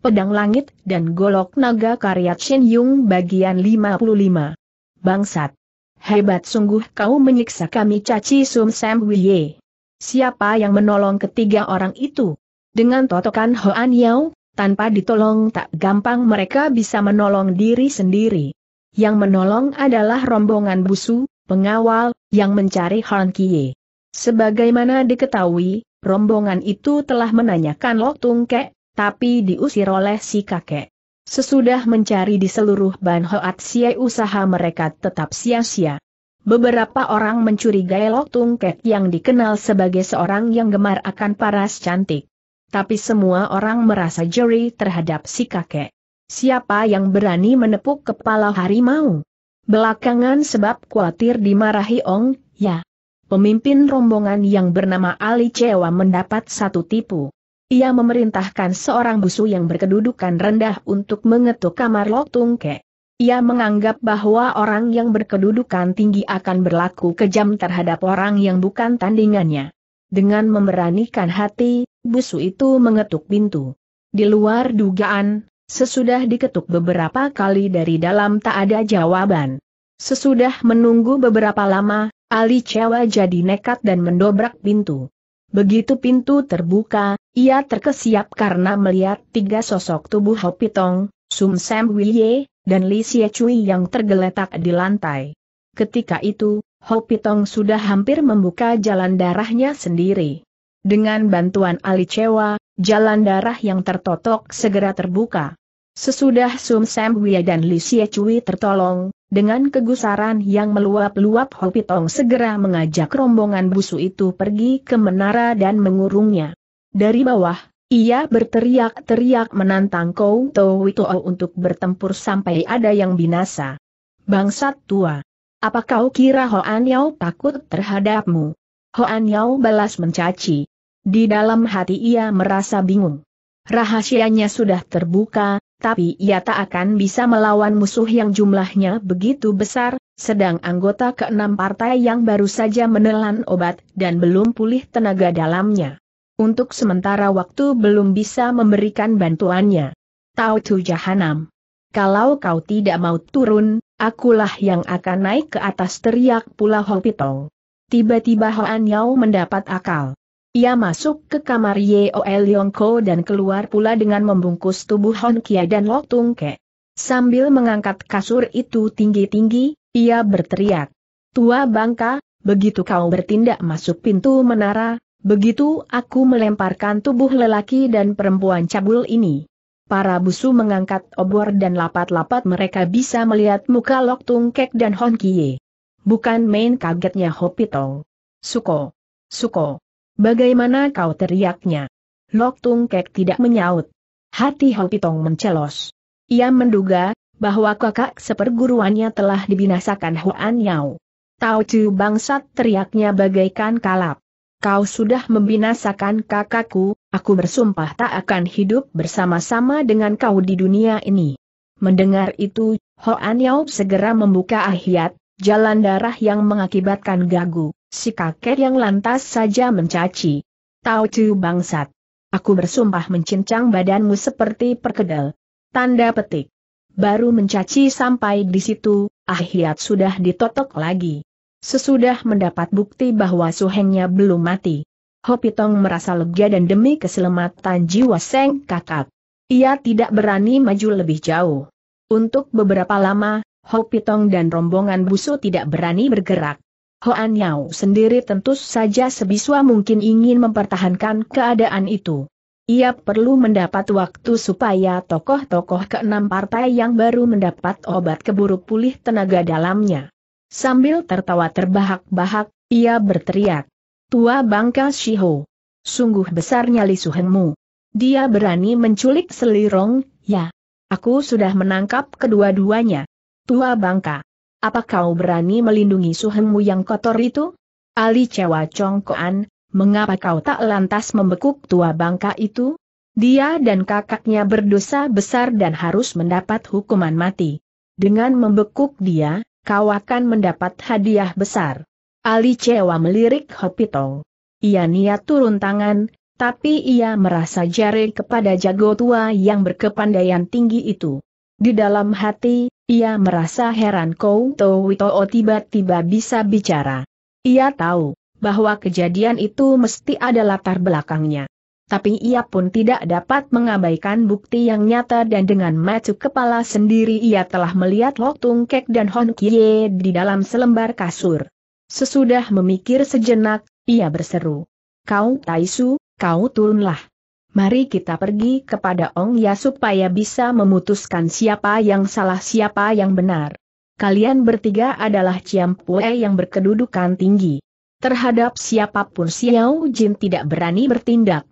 Pedang Langit, dan Golok Naga karya Chen Yung bagian 55. Bangsat! Hebat sungguh kau menyiksa kami caci sum sam wiye. Siapa yang menolong ketiga orang itu? Dengan totokan Hoan Yao, tanpa ditolong tak gampang mereka bisa menolong diri sendiri. Yang menolong adalah rombongan busu, pengawal, yang mencari Han Kie. Sebagaimana diketahui, rombongan itu telah menanyakan Lok Tung Kek, tapi diusir oleh si kakek. Sesudah mencari di seluruh Ban Hoat Sia usaha mereka tetap sia-sia. Beberapa orang mencurigai Lok Tung Kek yang dikenal sebagai seorang yang gemar akan paras cantik. Tapi semua orang merasa jeri terhadap si kakek. Siapa yang berani menepuk kepala harimau? Belakangan sebab khawatir dimarahi Ong, ya. Pemimpin rombongan yang bernama Ali Cewa mendapat satu tipu. Ia memerintahkan seorang busu yang berkedudukan rendah untuk mengetuk kamar Lok Tung Ke. Ia menganggap bahwa orang yang berkedudukan tinggi akan berlaku kejam terhadap orang yang bukan tandingannya. Dengan memberanikan hati, busu itu mengetuk pintu. Di luar dugaan, sesudah diketuk beberapa kali dari dalam tak ada jawaban. Sesudah menunggu beberapa lama, Ali Cewa jadi nekat dan mendobrak pintu. Begitu pintu terbuka, ia terkesiap karena melihat tiga sosok tubuh Hopitong, Sum Sam Wiye, dan Li Xie Cui yang tergeletak di lantai. Ketika itu, Hopitong sudah hampir membuka jalan darahnya sendiri. Dengan bantuan Ali Cewa, jalan darah yang tertotok segera terbuka. Sesudah Sum Sam Wiye dan Li Xie Cui tertolong, dengan kegusaran yang meluap-luap Hopitong segera mengajak rombongan busu itu pergi ke menara dan mengurungnya. Dari bawah, ia berteriak-teriak menantang Kou Towito untuk bertempur sampai ada yang binasa. Bangsat tua! Apa kau kira Hoan Yao takut terhadapmu? Hoan Yao balas mencaci. Di dalam hati ia merasa bingung. Rahasianya sudah terbuka, tapi ia tak akan bisa melawan musuh yang jumlahnya begitu besar, sedang anggota keenam partai yang baru saja menelan obat dan belum pulih tenaga dalamnya. Untuk sementara waktu belum bisa memberikan bantuannya. Tau tu jahanam. Kalau kau tidak mau turun, akulah yang akan naik ke atas teriak pula Hopitong. Tiba-tiba Hoan Yao mendapat akal. Ia masuk ke kamar Yeo Yongko dan keluar pula dengan membungkus tubuh Hon Kia dan Lok Tung Ke. Sambil mengangkat kasur itu tinggi-tinggi, ia berteriak. Tua bangka, begitu kau bertindak masuk pintu menara, begitu aku melemparkan tubuh lelaki dan perempuan cabul ini. Para busu mengangkat obor dan lapat-lapat mereka bisa melihat muka Lok Tung Kek dan Hon Kie. Bukan main kagetnya Hopi Tong. Suko. Suko. Bagaimana kau teriaknya? Lok Tung Kek tidak menyaut. Hati Hong Pitong mencelos. Ia menduga, bahwa kakak seperguruannya telah dibinasakan Huan Yao. Tao Chu bangsat teriaknya bagaikan kalap. Kau sudah membinasakan kakakku, aku bersumpah tak akan hidup bersama-sama dengan kau di dunia ini. Mendengar itu, Hoan Yao segera membuka ahiat, jalan darah yang mengakibatkan gagu. Si kakek yang lantas saja mencaci. Tau tu bangsat. Aku bersumpah mencincang badanmu seperti perkedel. Tanda petik. Baru mencaci sampai di situ, Ahyat sudah ditotok lagi. Sesudah mendapat bukti bahwa suhengnya belum mati. Hopitong merasa lega dan demi keselamatan jiwa Seng kakak. Ia tidak berani maju lebih jauh. Untuk beberapa lama, Hopitong dan rombongan busu tidak berani bergerak. Hoan Yao sendiri tentu saja sebisa mungkin ingin mempertahankan keadaan itu. Ia perlu mendapat waktu supaya tokoh-tokoh keenam partai yang baru mendapat obat keburu pulih tenaga dalamnya. Sambil tertawa terbahak-bahak, ia berteriak. Tua bangka Shiho. Sungguh besarnya nyali Dia berani menculik selirong, ya. Aku sudah menangkap kedua-duanya. Tua bangka. Apa kau berani melindungi suhengmu yang kotor itu? Ali Cewa Congkoan, mengapa kau tak lantas membekuk tua bangka itu? Dia dan kakaknya berdosa besar dan harus mendapat hukuman mati. Dengan membekuk dia, kau akan mendapat hadiah besar. Ali Cewa melirik Hopitong. Ia niat turun tangan, tapi ia merasa jari kepada jago tua yang berkepandaian tinggi itu. Di dalam hati, ia merasa heran Kou Towitoo tiba-tiba bisa bicara. Ia tahu bahwa kejadian itu mesti ada latar belakangnya. Tapi ia pun tidak dapat mengabaikan bukti yang nyata dan dengan macu kepala sendiri ia telah melihat Lok Tung Kek dan Hon Kie di dalam selembar kasur. Sesudah memikir sejenak, ia berseru. Kau Taisu, kau turunlah. Mari kita pergi kepada Ong Ya supaya bisa memutuskan siapa yang salah siapa yang benar. Kalian bertiga adalah Ciam Pue yang berkedudukan tinggi. Terhadap siapapun Xiao Jin tidak berani bertindak.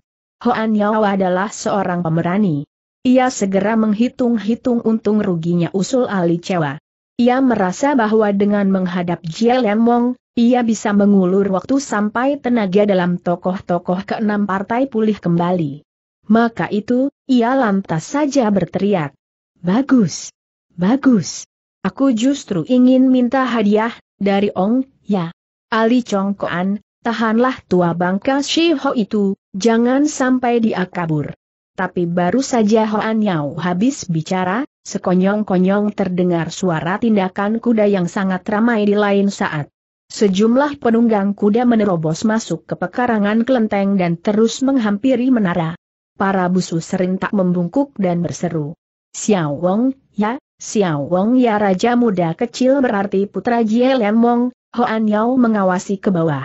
Hoan Yao adalah seorang pemberani. Ia segera menghitung-hitung untung ruginya usul Ali Cewa. Ia merasa bahwa dengan menghadap Jia Lemong, ia bisa mengulur waktu sampai tenaga dalam tokoh-tokoh keenam partai pulih kembali. Maka itu, ia lantas saja berteriak. Bagus! Bagus! Aku justru ingin minta hadiah, dari Ong, ya. Ali Chongkoan, tahanlah tua bangka Shiho itu, jangan sampai dia kabur. Tapi baru saja Hoan Yao habis bicara, sekonyong-konyong terdengar suara tindakan kuda yang sangat ramai di lain saat. Sejumlah penunggang kuda menerobos masuk ke pekarangan kelenteng dan terus menghampiri menara para busu sering tak membungkuk dan berseru. Xiao Wong, ya, Xiao Wong ya Raja Muda Kecil berarti Putra Jie Lemong, Hoan Yao mengawasi ke bawah.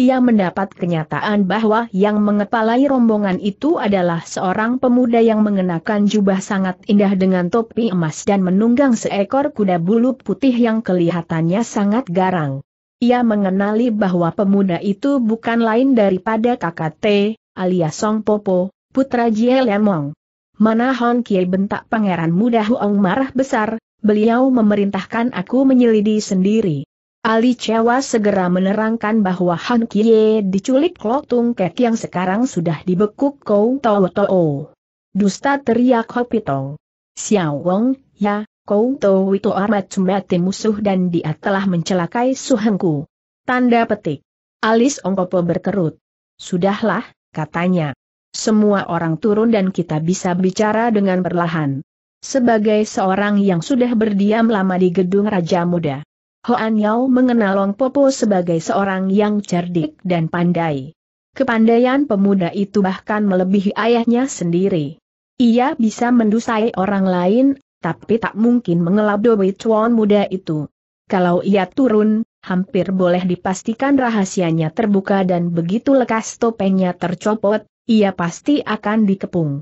Ia mendapat kenyataan bahwa yang mengepalai rombongan itu adalah seorang pemuda yang mengenakan jubah sangat indah dengan topi emas dan menunggang seekor kuda bulu putih yang kelihatannya sangat garang. Ia mengenali bahwa pemuda itu bukan lain daripada kakak T, alias Song Popo, putra Jie Lemong. Mana Hon Kie bentak pangeran muda Huong marah besar, beliau memerintahkan aku menyelidi sendiri. Ali Cewa segera menerangkan bahwa Han Kie diculik Klotung Kek yang sekarang sudah dibekuk Kou Tau Tau. Dusta teriak Hopitong. Xiao Wong, ya, Kou Tau itu amat cemati musuh dan dia telah mencelakai suhengku. Tanda petik. Alis Ongkopo berkerut. Sudahlah, katanya. Semua orang turun dan kita bisa bicara dengan perlahan. Sebagai seorang yang sudah berdiam lama di gedung Raja Muda, Hoan Yao mengenal Long Popo sebagai seorang yang cerdik dan pandai. Kepandaian pemuda itu bahkan melebihi ayahnya sendiri. Ia bisa mendusai orang lain, tapi tak mungkin mengelabui Chuan muda itu. Kalau ia turun, hampir boleh dipastikan rahasianya terbuka dan begitu lekas topengnya tercopot, ia pasti akan dikepung.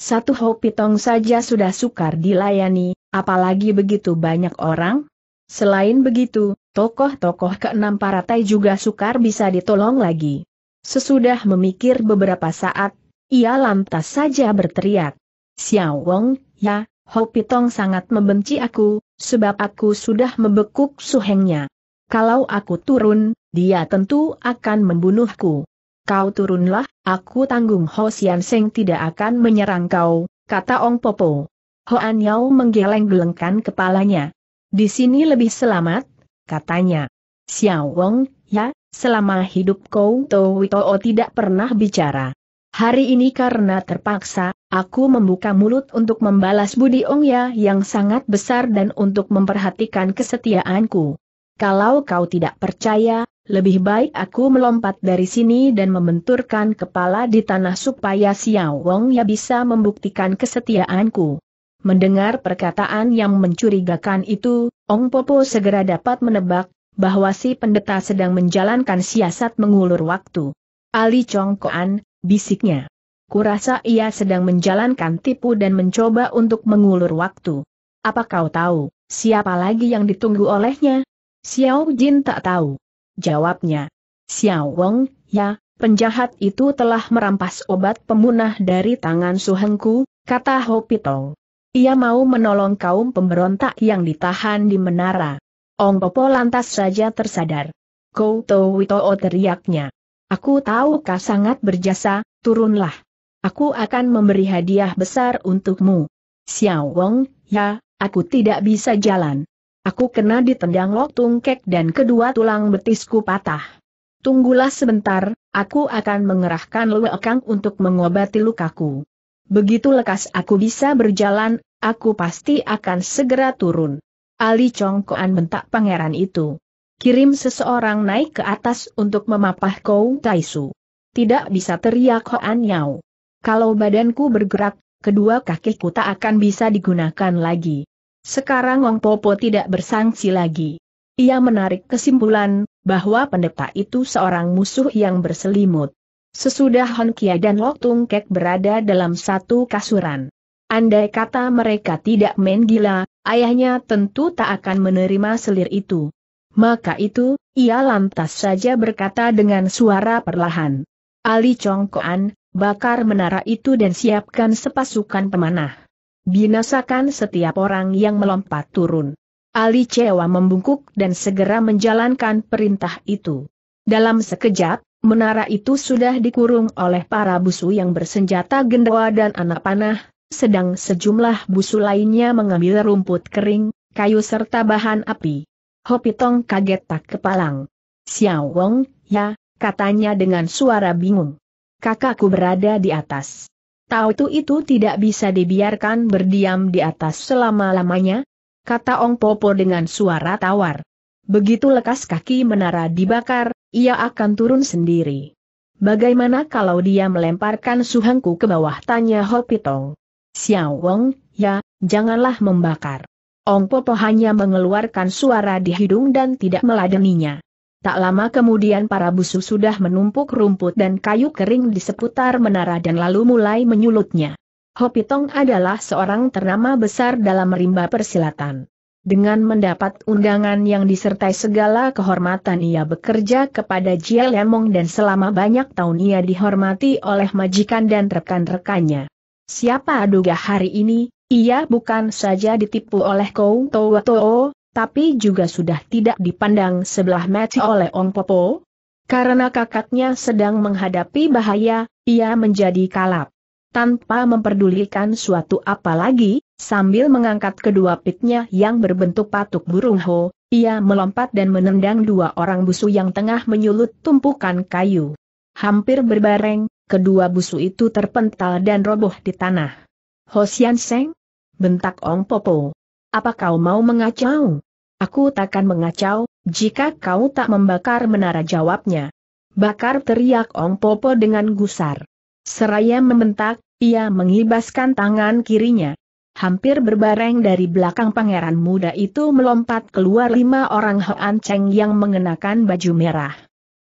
Satu Hopitong saja sudah sukar dilayani, apalagi begitu banyak orang. Selain begitu, tokoh-tokoh keenam paratai juga sukar bisa ditolong lagi. Sesudah memikir beberapa saat, ia lantas saja berteriak. Xiao Wong, ya, Hopitong sangat membenci aku, sebab aku sudah membekuk suhengnya. Kalau aku turun, dia tentu akan membunuhku. Kau turunlah, aku tanggung Ho Sian Seng tidak akan menyerang kau, kata Ong Popo. An Yau menggeleng-gelengkan kepalanya. Di sini lebih selamat, katanya. Xiao Wong, ya, selama hidup kau Towitoo tidak pernah bicara. Hari ini karena terpaksa, aku membuka mulut untuk membalas budi Ong Ya yang sangat besar dan untuk memperhatikan kesetiaanku. Kalau kau tidak percaya, lebih baik aku melompat dari sini dan membenturkan kepala di tanah supaya Xiao Wong ya bisa membuktikan kesetiaanku. Mendengar perkataan yang mencurigakan itu, Ong Popo segera dapat menebak bahwa si pendeta sedang menjalankan siasat mengulur waktu. Ali Chongkoan, bisiknya. Kurasa ia sedang menjalankan tipu dan mencoba untuk mengulur waktu. Apa kau tahu, siapa lagi yang ditunggu olehnya? Xiao Jin tak tahu jawabnya. Xiao Wong, ya, penjahat itu telah merampas obat pemunah dari tangan Suhengku, kata Ho Pitong. Ia mau menolong kaum pemberontak yang ditahan di menara. Ong Popo lantas saja tersadar. Kou To Witoo teriaknya. Aku tahu kau sangat berjasa, turunlah. Aku akan memberi hadiah besar untukmu. Xiao Wong, ya, aku tidak bisa jalan. Aku kena ditendang lok tungkek dan kedua tulang betisku patah. Tunggulah sebentar, aku akan mengerahkan lewekang untuk mengobati lukaku. Begitu lekas aku bisa berjalan, aku pasti akan segera turun. Ali Congkoan bentak pangeran itu. Kirim seseorang naik ke atas untuk memapah kau, Taisu. Tidak bisa teriak Hoan Yao. Kalau badanku bergerak, kedua kakiku tak akan bisa digunakan lagi. Sekarang Wang Popo tidak bersangsi lagi. Ia menarik kesimpulan, bahwa pendeta itu seorang musuh yang berselimut. Sesudah Hon Kia dan Lok Tung Kek berada dalam satu kasuran. Andai kata mereka tidak main gila, ayahnya tentu tak akan menerima selir itu. Maka itu, ia lantas saja berkata dengan suara perlahan. Ali Chong Koan, bakar menara itu dan siapkan sepasukan pemanah. Binasakan setiap orang yang melompat turun. Ali Cewa membungkuk dan segera menjalankan perintah itu. Dalam sekejap, menara itu sudah dikurung oleh para busu yang bersenjata gendawa dan anak panah, sedang sejumlah busu lainnya mengambil rumput kering, kayu serta bahan api. Hopitong kaget tak kepalang. Xiao Wong, ya, katanya dengan suara bingung. Kakakku berada di atas. Tahu itu tidak bisa dibiarkan berdiam di atas selama-lamanya, kata Ong Popo dengan suara tawar. Begitu lekas kaki menara dibakar, ia akan turun sendiri. Bagaimana kalau dia melemparkan suhangku ke bawah tanya Hopitong? Xiao Wong, ya, janganlah membakar. Ong Popo hanya mengeluarkan suara di hidung dan tidak meladeninya. Tak lama kemudian para busu sudah menumpuk rumput dan kayu kering di seputar menara dan lalu mulai menyulutnya. Hopitong adalah seorang ternama besar dalam rimba persilatan. Dengan mendapat undangan yang disertai segala kehormatan ia bekerja kepada Jia Lemong dan selama banyak tahun ia dihormati oleh majikan dan rekan-rekannya. Siapa aduga hari ini, ia bukan saja ditipu oleh Kou Toa Too, tapi juga sudah tidak dipandang sebelah mata oleh Ong Popo. Karena kakaknya sedang menghadapi bahaya, ia menjadi kalap. Tanpa memperdulikan suatu apa lagi, sambil mengangkat kedua pitnya yang berbentuk patuk burung ho, ia melompat dan menendang dua orang busu yang tengah menyulut tumpukan kayu. Hampir berbareng, kedua busu itu terpental dan roboh di tanah. Ho Hosian Seng? Bentak Ong Popo. Apa kau mau mengacau? Aku takkan mengacau, jika kau tak membakar menara jawabnya. Bakar teriak Ong Popo dengan gusar. Seraya membentak, ia mengibaskan tangan kirinya. Hampir berbareng dari belakang pangeran muda itu melompat keluar lima orang Hoan Cheng yang mengenakan baju merah.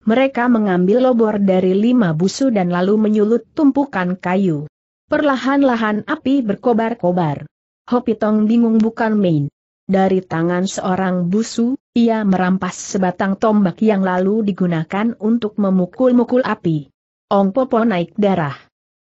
Mereka mengambil lobor dari lima busu dan lalu menyulut tumpukan kayu. Perlahan-lahan api berkobar-kobar. Hopitong bingung bukan main. Dari tangan seorang busu, ia merampas sebatang tombak yang lalu digunakan untuk memukul-mukul api. Ong Popo naik darah.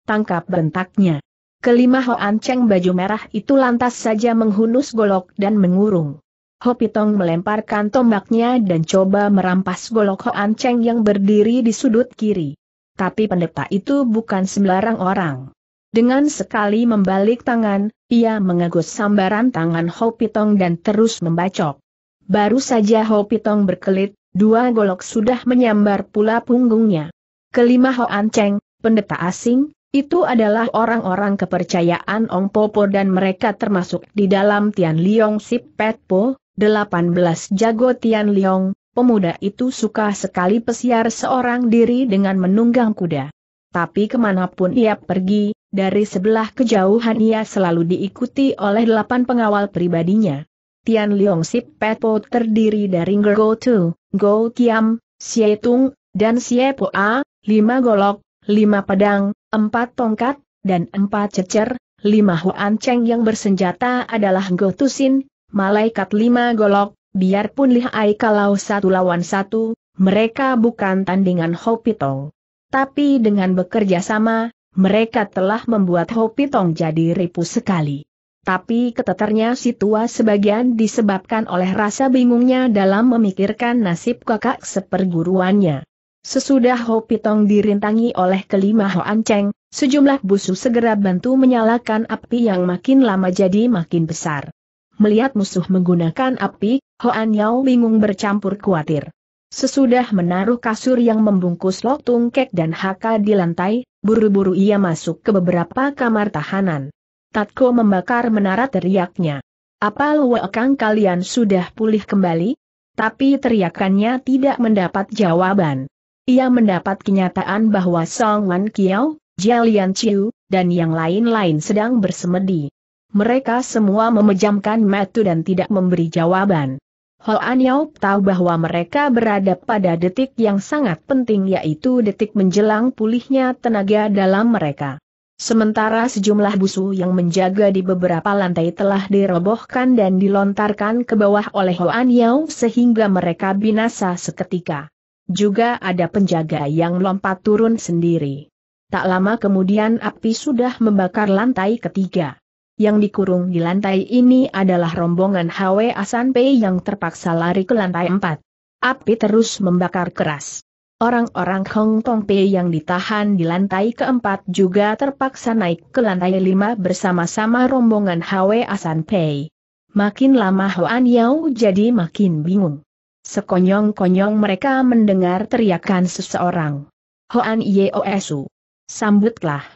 Tangkap bentaknya. Kelima Hoan Cheng baju merah itu lantas saja menghunus golok dan mengurung. Hopitong melemparkan tombaknya dan coba merampas golok Hoan Cheng yang berdiri di sudut kiri. Tapi pendeta itu bukan sembarang orang. Dengan sekali membalik tangan, ia mengagus sambaran tangan Ho Pitong dan terus membacok. Baru saja Ho Pitong berkelit, dua golok sudah menyambar pula punggungnya. Kelima Ho Anceng, pendeta asing, itu adalah orang-orang kepercayaan Ong Popo dan mereka termasuk di dalam Tian Liong Sip Pet Po, 18 jago Tian Liong, pemuda itu suka sekali pesiar seorang diri dengan menunggang kuda. Tapi kemanapun ia pergi, dari sebelah kejauhan ia selalu diikuti oleh delapan pengawal pribadinya. Tian Leong Sip Pepo terdiri dari Ngergo Tu, Go Kiam, Xie Tung, dan Xie Po A, lima golok, lima pedang, empat tongkat, dan empat cecer, lima Huan Cheng yang bersenjata adalah Sin, malaikat lima golok, biarpun lihai kalau satu lawan satu, mereka bukan tandingan Tong. Tapi dengan bekerja sama, mereka telah membuat Tong jadi ripu sekali. Tapi keteternya si tua sebagian disebabkan oleh rasa bingungnya dalam memikirkan nasib kakak seperguruannya. Sesudah Tong dirintangi oleh kelima Hoan Cheng, sejumlah busu segera bantu menyalakan api yang makin lama jadi makin besar. Melihat musuh menggunakan api, Hoan Yao bingung bercampur khawatir. Sesudah menaruh kasur yang membungkus Lok Tung Kek dan Haka di lantai, Buru-buru ia masuk ke beberapa kamar tahanan. Tatko membakar menara teriaknya. Apa luwakang kalian sudah pulih kembali? Tapi teriakannya tidak mendapat jawaban. Ia mendapat kenyataan bahwa Song Wan Kiao, Jialian Chiu, dan yang lain-lain sedang bersemedi. Mereka semua memejamkan mata dan tidak memberi jawaban. Hoan Yao tahu bahwa mereka berada pada detik yang sangat penting yaitu detik menjelang pulihnya tenaga dalam mereka. Sementara sejumlah busu yang menjaga di beberapa lantai telah dirobohkan dan dilontarkan ke bawah oleh Hoan Yao sehingga mereka binasa seketika. Juga ada penjaga yang lompat turun sendiri. Tak lama kemudian api sudah membakar lantai ketiga yang dikurung di lantai ini adalah rombongan Asan Pei yang terpaksa lari ke lantai 4. Api terus membakar keras. Orang-orang Hong Kong Pei yang ditahan di lantai keempat juga terpaksa naik ke lantai lima bersama-sama rombongan Hwe Asan Pei. Makin lama Hoan Yao jadi makin bingung. Sekonyong-konyong mereka mendengar teriakan seseorang. Hoan Yeo Esu. Sambutlah.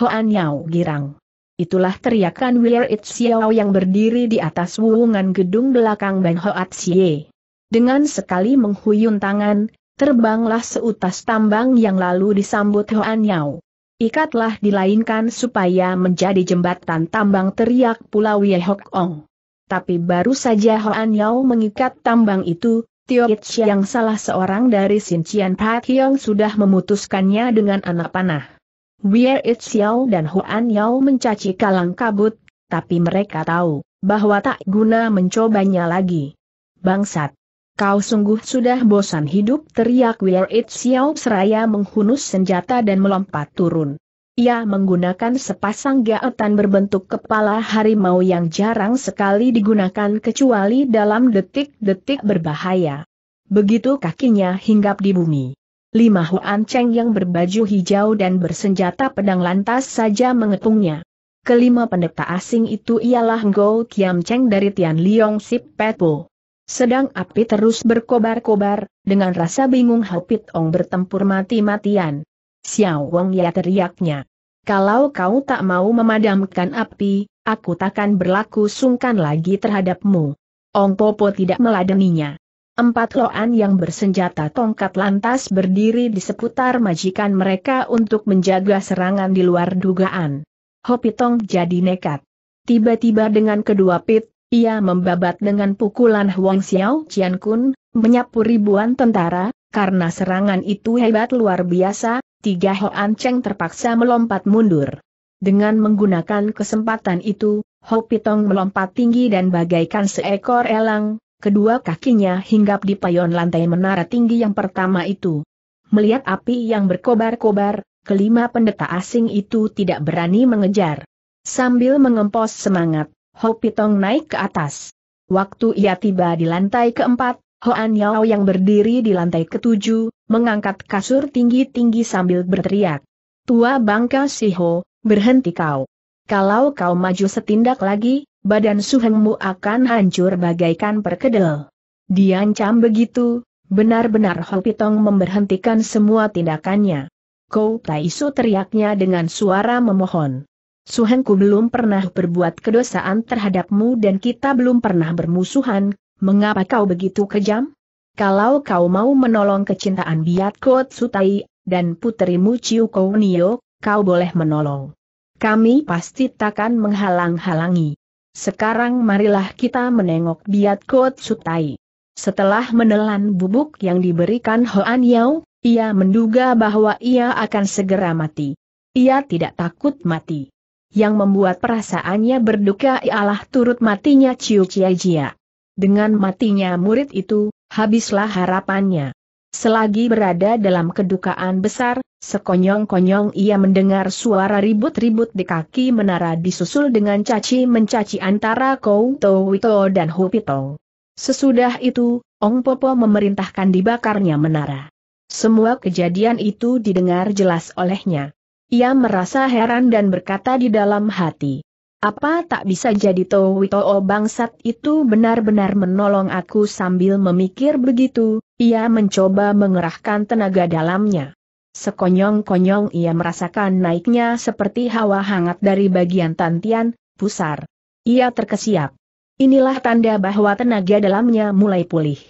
Hoan Yao girang. Itulah teriakan Wier It yang berdiri di atas wuungan gedung belakang Ben Hoat Xie. Dengan sekali menghuyun tangan, terbanglah seutas tambang yang lalu disambut Hoan Yao. Ikatlah dilainkan supaya menjadi jembatan tambang teriak Pulau Ye Hok Ong. Tapi baru saja Hoan Yao mengikat tambang itu, Tio It yang salah seorang dari Sincian Pak Hiong sudah memutuskannya dengan anak panah. Bie It Xiao dan Huan Yao mencaci kalang kabut, tapi mereka tahu bahwa tak guna mencobanya lagi. Bangsat! Kau sungguh sudah bosan hidup teriak Weir It Xiao seraya menghunus senjata dan melompat turun. Ia menggunakan sepasang gaetan berbentuk kepala harimau yang jarang sekali digunakan kecuali dalam detik-detik berbahaya. Begitu kakinya hinggap di bumi. Lima Huan Cheng yang berbaju hijau dan bersenjata pedang lantas saja mengepungnya. Kelima pendeta asing itu ialah Ngo Kiam Cheng dari Tian Liong Sip Petu. Sedang api terus berkobar-kobar, dengan rasa bingung Hao Pit Ong bertempur mati-matian. Xiao Wong ya teriaknya. Kalau kau tak mau memadamkan api, aku takkan berlaku sungkan lagi terhadapmu. Ong Popo tidak meladeninya. Empat loan yang bersenjata tongkat lantas berdiri di seputar majikan mereka untuk menjaga serangan di luar dugaan. Hopitong jadi nekat. Tiba-tiba dengan kedua pit, ia membabat dengan pukulan Huang Xiao Qian Kun, menyapu ribuan tentara, karena serangan itu hebat luar biasa, tiga Hoan Cheng terpaksa melompat mundur. Dengan menggunakan kesempatan itu, Hopitong melompat tinggi dan bagaikan seekor elang, Kedua kakinya hinggap di payon lantai menara tinggi yang pertama itu. Melihat api yang berkobar-kobar, kelima pendeta asing itu tidak berani mengejar. Sambil mengempos semangat, Ho Pitong naik ke atas. Waktu ia tiba di lantai keempat, Hoan Yao yang berdiri di lantai ketujuh, mengangkat kasur tinggi-tinggi sambil berteriak. Tua bangka Siho, berhenti kau. Kalau kau maju setindak lagi, badan Suhengmu akan hancur bagaikan perkedel. Diancam begitu, benar-benar Hopitong memberhentikan semua tindakannya. Kou Taisu teriaknya dengan suara memohon. Suhengku belum pernah berbuat kedosaan terhadapmu dan kita belum pernah bermusuhan, mengapa kau begitu kejam? Kalau kau mau menolong kecintaan Biat Kot Sutai, dan puterimu Ciu Kounio, kau boleh menolong. Kami pasti takkan menghalang-halangi. Sekarang marilah kita menengok biat Kot Sutai. Setelah menelan bubuk yang diberikan Hoan Yao, ia menduga bahwa ia akan segera mati. Ia tidak takut mati. Yang membuat perasaannya berduka ialah turut matinya Ciu Chia Jia. Dengan matinya murid itu, habislah harapannya. Selagi berada dalam kedukaan besar, sekonyong-konyong ia mendengar suara ribut-ribut di kaki menara disusul dengan caci-mencaci antara Kouto Wito dan Hu Hupito. Sesudah itu, Ong Popo memerintahkan dibakarnya menara. Semua kejadian itu didengar jelas olehnya. Ia merasa heran dan berkata di dalam hati, apa tak bisa jadi Towitoo bangsat itu benar-benar menolong aku sambil memikir begitu, ia mencoba mengerahkan tenaga dalamnya. Sekonyong-konyong ia merasakan naiknya seperti hawa hangat dari bagian tantian, pusar. Ia terkesiap. Inilah tanda bahwa tenaga dalamnya mulai pulih.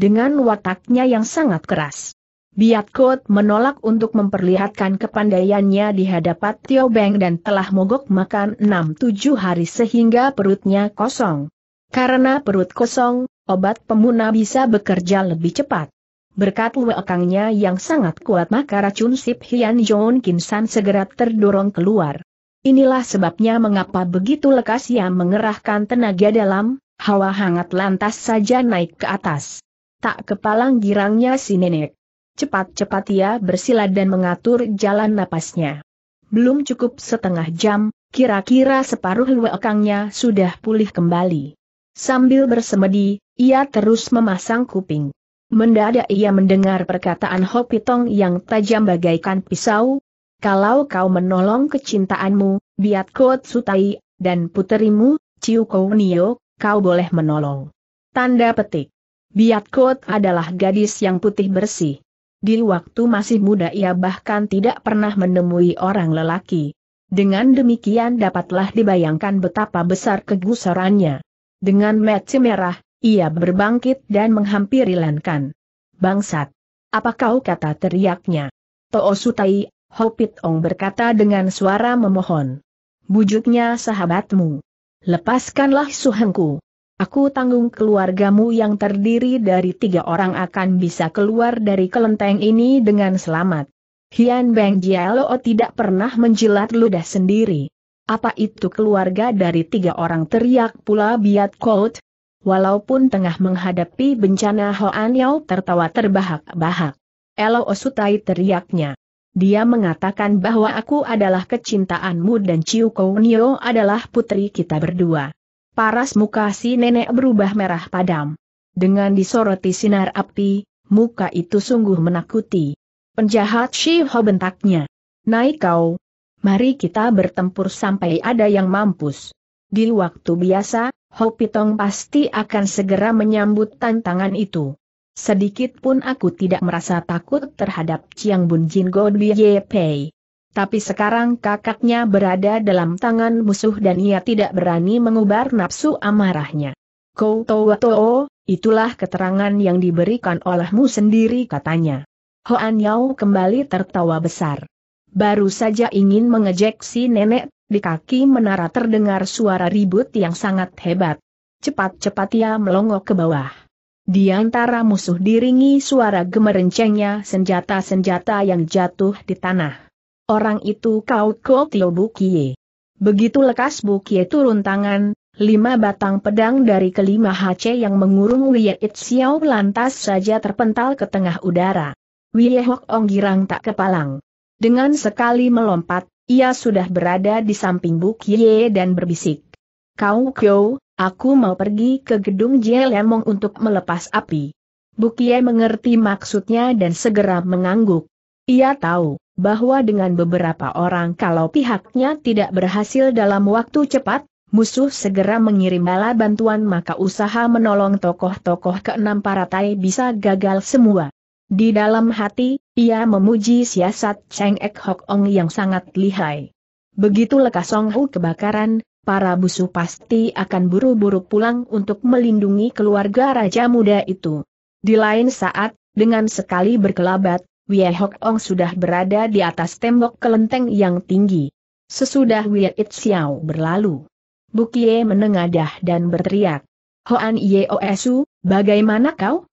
Dengan wataknya yang sangat keras, Biat Kot menolak untuk memperlihatkan kepandaiannya di hadapan Tio Beng dan telah mogok makan enam tujuh hari sehingga perutnya kosong. Karena perut kosong, obat pemuna bisa bekerja lebih cepat. Berkat luekangnya yang sangat kuat maka racun Sip Hian John Kinsan segera terdorong keluar. Inilah sebabnya mengapa begitu lekas ia mengerahkan tenaga dalam, hawa hangat lantas saja naik ke atas. Tak kepalang girangnya si nenek. Cepat-cepat ia bersilat dan mengatur jalan napasnya. Belum cukup setengah jam, kira-kira separuh luekangnya sudah pulih kembali. Sambil bersemedi, ia terus memasang kuping. Mendadak ia mendengar perkataan Hopitong yang tajam bagaikan pisau, kalau kau menolong kecintaanmu, biat sutai, dan puterimu, Chiuko Nio, kau boleh menolong. Tanda petik. Biat Kot adalah gadis yang putih bersih. Di waktu masih muda ia bahkan tidak pernah menemui orang lelaki. Dengan demikian dapatlah dibayangkan betapa besar kegusarannya. Dengan mata merah, ia berbangkit dan menghampiri Lankan. Bangsat! Apa kau kata teriaknya? Too Sutai, Hopit Ong berkata dengan suara memohon. Bujuknya sahabatmu. Lepaskanlah suhengku. Aku tanggung keluargamu yang terdiri dari tiga orang akan bisa keluar dari kelenteng ini dengan selamat. Hian Beng Jialo tidak pernah menjilat ludah sendiri. Apa itu keluarga dari tiga orang teriak pula Biat Kout? Walaupun tengah menghadapi bencana Hoan Yao tertawa terbahak-bahak. Elo Osutai teriaknya. Dia mengatakan bahwa aku adalah kecintaanmu dan Ciu Kounio adalah putri kita berdua. Paras muka si nenek berubah merah padam. Dengan disoroti sinar api, muka itu sungguh menakuti. Penjahat Shiho bentaknya. Naik kau. Mari kita bertempur sampai ada yang mampus. Di waktu biasa, Hopitong pasti akan segera menyambut tantangan itu. Sedikit pun aku tidak merasa takut terhadap Chiang Bun Jin Ye Pei. Tapi sekarang kakaknya berada dalam tangan musuh dan ia tidak berani mengubar nafsu amarahnya. Kau toa Toa, itulah keterangan yang diberikan olehmu sendiri katanya. Hoan Yao kembali tertawa besar. Baru saja ingin mengejek si nenek, di kaki menara terdengar suara ribut yang sangat hebat. Cepat-cepat ia melongok ke bawah. Di antara musuh diringi suara gemerencengnya senjata-senjata yang jatuh di tanah. Orang itu kau Tio Bukie. Begitu lekas Bukie turun tangan, lima batang pedang dari kelima HC yang mengurung Wie It Xiao lantas saja terpental ke tengah udara. Wie Hok Ong girang tak kepalang. Dengan sekali melompat, ia sudah berada di samping Bukie dan berbisik. Kau kau, aku mau pergi ke gedung Jelemong untuk melepas api. Bukie mengerti maksudnya dan segera mengangguk. Ia tahu, bahwa dengan beberapa orang kalau pihaknya tidak berhasil dalam waktu cepat, musuh segera mengirim bala bantuan maka usaha menolong tokoh-tokoh keenam paratai bisa gagal semua. Di dalam hati, ia memuji siasat Cheng Ek Hok Ong yang sangat lihai. Begitu lekas Song Hu kebakaran, para musuh pasti akan buru-buru pulang untuk melindungi keluarga Raja Muda itu. Di lain saat, dengan sekali berkelabat, Wie Hok Ong sudah berada di atas tembok kelenteng yang tinggi. Sesudah Wie It Xiao berlalu, Bukie menengadah dan berteriak. Hoan Yeosu, bagaimana kau?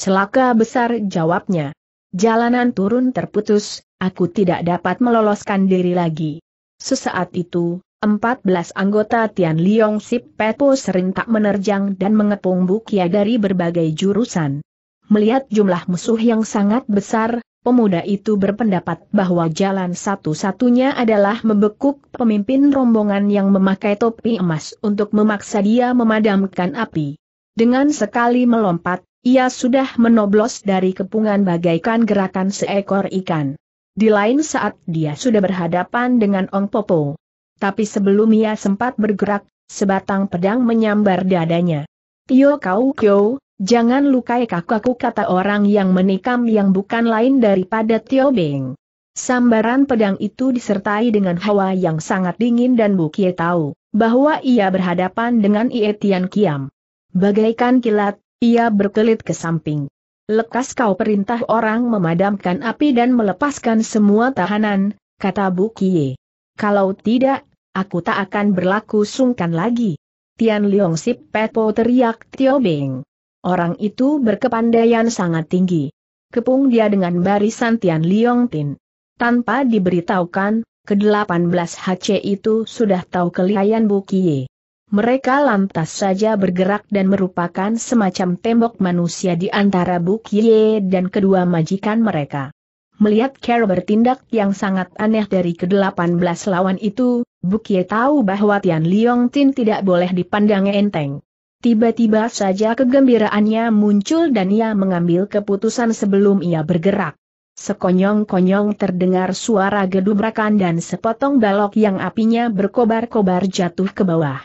Celaka besar jawabnya. Jalanan turun terputus, aku tidak dapat meloloskan diri lagi. Sesaat itu, 14 anggota Tian Liong Sip Pepo serintak menerjang dan mengepung Bukia dari berbagai jurusan. Melihat jumlah musuh yang sangat besar, pemuda itu berpendapat bahwa jalan satu-satunya adalah membekuk pemimpin rombongan yang memakai topi emas untuk memaksa dia memadamkan api. Dengan sekali melompat, ia sudah menoblos dari kepungan bagaikan gerakan seekor ikan. Di lain saat dia sudah berhadapan dengan Ong Popo. Tapi sebelum ia sempat bergerak, sebatang pedang menyambar dadanya. Tio Kau Kyo, Jangan lukai kakakku kata orang yang menikam yang bukan lain daripada Tio Beng. Sambaran pedang itu disertai dengan hawa yang sangat dingin dan Bukie tahu bahwa ia berhadapan dengan Ie Tian Kiam. Bagaikan kilat, ia berkelit ke samping. Lekas kau perintah orang memadamkan api dan melepaskan semua tahanan, kata Bukie. Kalau tidak, aku tak akan berlaku sungkan lagi. Tian Leong Sip Po teriak Tio Beng. Orang itu berkepandaian sangat tinggi. Kepung dia dengan barisan Tian Liong Tin. Tanpa diberitahukan, ke-18 HC itu sudah tahu kelihayan Bukie. Mereka lantas saja bergerak dan merupakan semacam tembok manusia di antara Bukie dan kedua majikan mereka. Melihat Carol bertindak yang sangat aneh dari ke-18 lawan itu, Bukie tahu bahwa Tian Liong Tin tidak boleh dipandang enteng. Tiba-tiba saja kegembiraannya muncul dan ia mengambil keputusan sebelum ia bergerak. Sekonyong-konyong terdengar suara gedubrakan dan sepotong balok yang apinya berkobar-kobar jatuh ke bawah.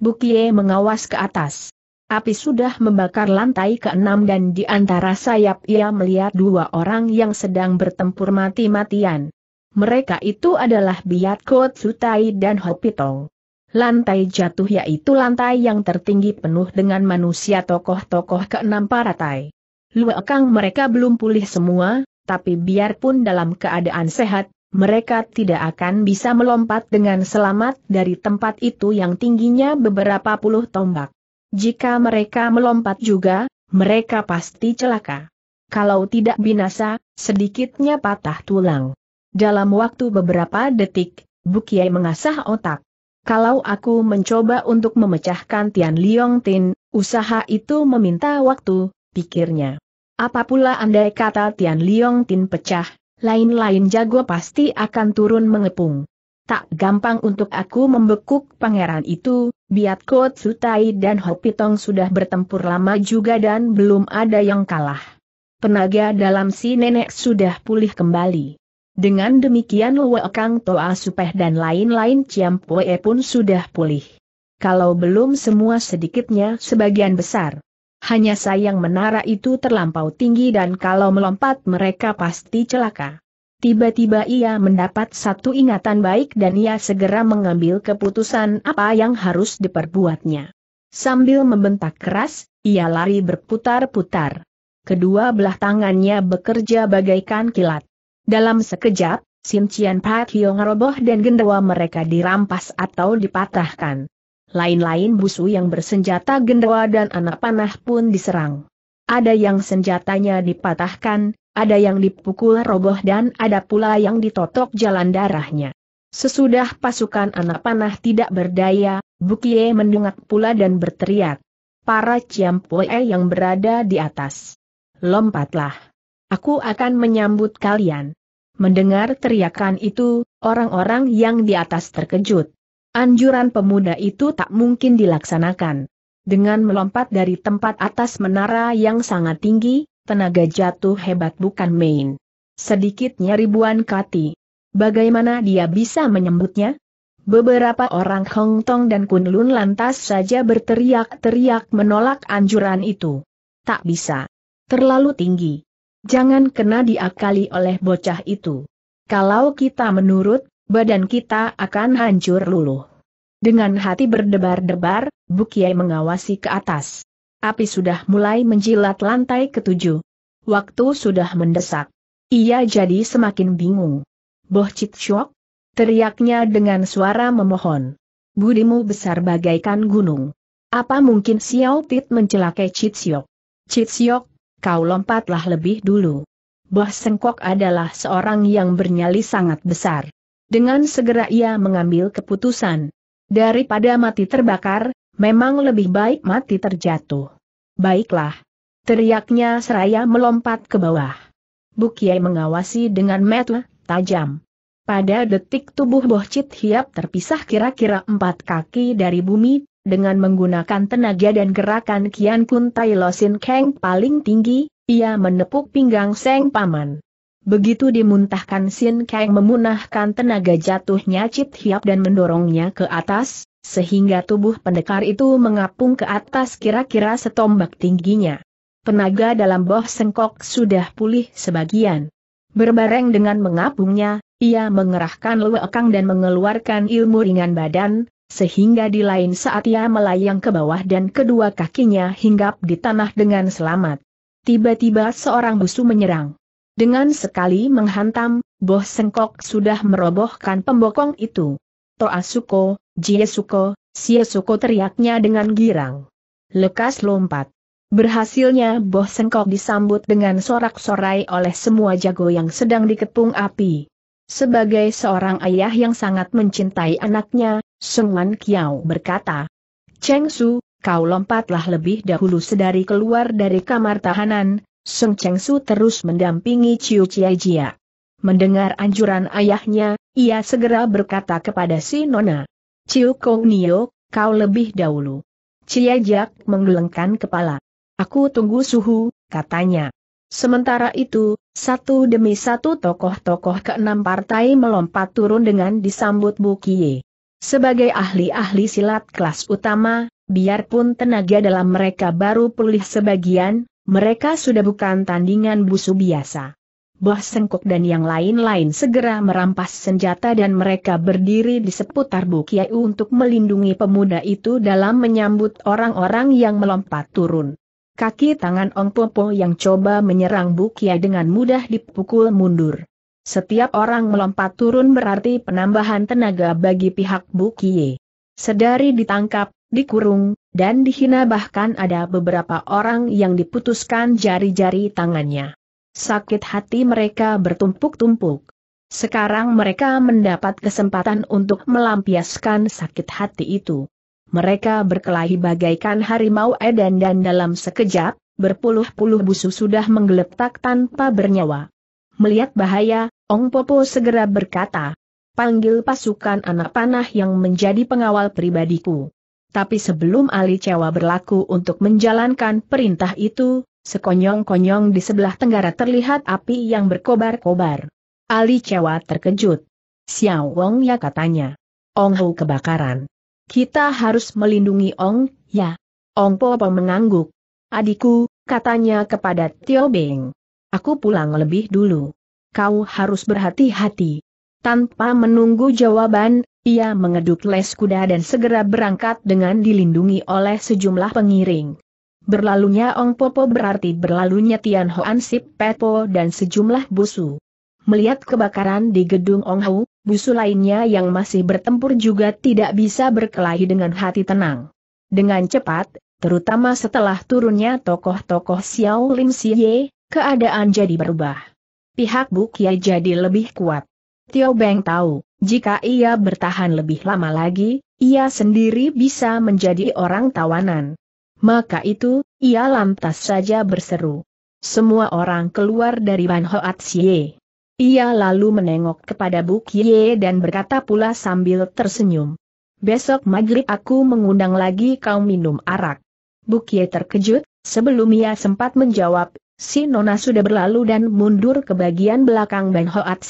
Bukie mengawas ke atas. Api sudah membakar lantai keenam dan di antara sayap ia melihat dua orang yang sedang bertempur mati-matian. Mereka itu adalah Biat Kot Sutai dan Hopitong. Lantai jatuh yaitu lantai yang tertinggi penuh dengan manusia tokoh-tokoh keenam paratai. Luekang mereka belum pulih semua, tapi biarpun dalam keadaan sehat, mereka tidak akan bisa melompat dengan selamat dari tempat itu yang tingginya beberapa puluh tombak. Jika mereka melompat juga, mereka pasti celaka. Kalau tidak binasa, sedikitnya patah tulang. Dalam waktu beberapa detik, Bukiai mengasah otak. Kalau aku mencoba untuk memecahkan Tian Liong Tin, usaha itu meminta waktu, pikirnya. Apa pula andai kata Tian Liong Tin pecah, lain-lain jago pasti akan turun mengepung. Tak gampang untuk aku membekuk pangeran itu, Biat Kot Sutai dan Hopitong sudah bertempur lama juga dan belum ada yang kalah. Penaga dalam si nenek sudah pulih kembali. Dengan demikian Lue Kang Toa Supeh dan lain-lain Ciam Pue pun sudah pulih. Kalau belum semua sedikitnya sebagian besar. Hanya sayang menara itu terlampau tinggi dan kalau melompat mereka pasti celaka. Tiba-tiba ia mendapat satu ingatan baik dan ia segera mengambil keputusan apa yang harus diperbuatnya. Sambil membentak keras, ia lari berputar-putar. Kedua belah tangannya bekerja bagaikan kilat. Dalam sekejap, Sin Cian Pak Hiong roboh dan gendawa mereka dirampas atau dipatahkan. Lain-lain busu yang bersenjata gendawa dan anak panah pun diserang. Ada yang senjatanya dipatahkan, ada yang dipukul roboh dan ada pula yang ditotok jalan darahnya. Sesudah pasukan anak panah tidak berdaya, Bukie mendungak pula dan berteriak. Para Ciampue yang berada di atas. Lompatlah. Aku akan menyambut kalian. Mendengar teriakan itu, orang-orang yang di atas terkejut. Anjuran pemuda itu tak mungkin dilaksanakan. Dengan melompat dari tempat atas menara yang sangat tinggi, tenaga jatuh hebat bukan main. Sedikitnya ribuan kati. Bagaimana dia bisa menyambutnya? Beberapa orang Hong Tong dan Kunlun lantas saja berteriak-teriak menolak anjuran itu. Tak bisa. Terlalu tinggi. Jangan kena diakali oleh bocah itu. Kalau kita menurut, badan kita akan hancur luluh. Dengan hati berdebar-debar, Bukiai mengawasi ke atas. Api sudah mulai menjilat lantai ketujuh. Waktu sudah mendesak. Ia jadi semakin bingung. Boh Cik Syok? Teriaknya dengan suara memohon. Budimu besar bagaikan gunung. Apa mungkin Xiao Tit mencelakai Cik Siok? Cik Siok kau lompatlah lebih dulu. Boh Sengkok adalah seorang yang bernyali sangat besar. Dengan segera ia mengambil keputusan. Daripada mati terbakar, memang lebih baik mati terjatuh. Baiklah. Teriaknya seraya melompat ke bawah. Bukiai mengawasi dengan mata tajam. Pada detik tubuh Boh Cit Hiap terpisah kira-kira empat kaki dari bumi, dengan menggunakan tenaga dan gerakan Kian Kun Tai Lo Sin Kang paling tinggi, ia menepuk pinggang Seng Paman. Begitu dimuntahkan Sin Keng memunahkan tenaga jatuhnya Cip Hiap dan mendorongnya ke atas, sehingga tubuh pendekar itu mengapung ke atas kira-kira setombak tingginya. Tenaga dalam boh sengkok sudah pulih sebagian. Berbareng dengan mengapungnya, ia mengerahkan lewekang dan mengeluarkan ilmu ringan badan, sehingga di lain saat ia melayang ke bawah dan kedua kakinya hinggap di tanah dengan selamat. Tiba-tiba seorang busu menyerang. Dengan sekali menghantam, Boh Sengkok sudah merobohkan pembokong itu. Toa Suko, Toasuko, Jiesuko, Siesuko teriaknya dengan girang. Lekas lompat. Berhasilnya Boh Sengkok disambut dengan sorak-sorai oleh semua jago yang sedang dikepung api. Sebagai seorang ayah yang sangat mencintai anaknya, Wan Kiao berkata, Cheng Su, kau lompatlah lebih dahulu sedari keluar dari kamar tahanan, Sung Cheng Su terus mendampingi Ciu Chia Jia. Mendengar anjuran ayahnya, ia segera berkata kepada si Nona, Ciu Kong Nio, kau lebih dahulu. Jia menggelengkan kepala. Aku tunggu suhu, katanya. Sementara itu, satu demi satu tokoh-tokoh keenam partai melompat turun dengan disambut Bukie. Sebagai ahli-ahli silat kelas utama, biarpun tenaga dalam mereka baru pulih sebagian, mereka sudah bukan tandingan busu biasa. Boh Sengkok dan yang lain-lain segera merampas senjata dan mereka berdiri di seputar Bukiai untuk melindungi pemuda itu dalam menyambut orang-orang yang melompat turun. Kaki tangan Ong Popo yang coba menyerang Bukia dengan mudah dipukul mundur. Setiap orang melompat turun berarti penambahan tenaga bagi pihak Bukie. Sedari ditangkap, dikurung, dan dihina bahkan ada beberapa orang yang diputuskan jari-jari tangannya. Sakit hati mereka bertumpuk-tumpuk. Sekarang mereka mendapat kesempatan untuk melampiaskan sakit hati itu. Mereka berkelahi bagaikan harimau edan dan dalam sekejap, berpuluh-puluh busu sudah menggeletak tanpa bernyawa. Melihat bahaya, Ong Popo segera berkata, panggil pasukan anak panah yang menjadi pengawal pribadiku. Tapi sebelum Ali Cewa berlaku untuk menjalankan perintah itu, sekonyong-konyong di sebelah tenggara terlihat api yang berkobar-kobar. Ali Cewa terkejut. Xiao Wong ya katanya. Ong Hu kebakaran. Kita harus melindungi Ong, ya. Ong Po mengangguk. Adikku, katanya kepada Tio Beng. Aku pulang lebih dulu. Kau harus berhati-hati. Tanpa menunggu jawaban, ia mengeduk les kuda dan segera berangkat dengan dilindungi oleh sejumlah pengiring. Berlalunya Ong Po berarti berlalunya Tian Hoan Sip Pepo dan sejumlah busu. Melihat kebakaran di gedung Ong Hau, busu lainnya yang masih bertempur juga tidak bisa berkelahi dengan hati tenang. Dengan cepat, terutama setelah turunnya tokoh-tokoh Xiao Lim Siye, keadaan jadi berubah. Pihak Bu Kiai jadi lebih kuat. Tio Beng tahu, jika ia bertahan lebih lama lagi, ia sendiri bisa menjadi orang tawanan. Maka itu, ia lantas saja berseru. Semua orang keluar dari Ban Hoat Xie. Ia lalu menengok kepada Buk Ye dan berkata pula sambil tersenyum. Besok maghrib aku mengundang lagi kau minum arak. Buk Ye terkejut, sebelum ia sempat menjawab, si Nona sudah berlalu dan mundur ke bagian belakang Ben Hoat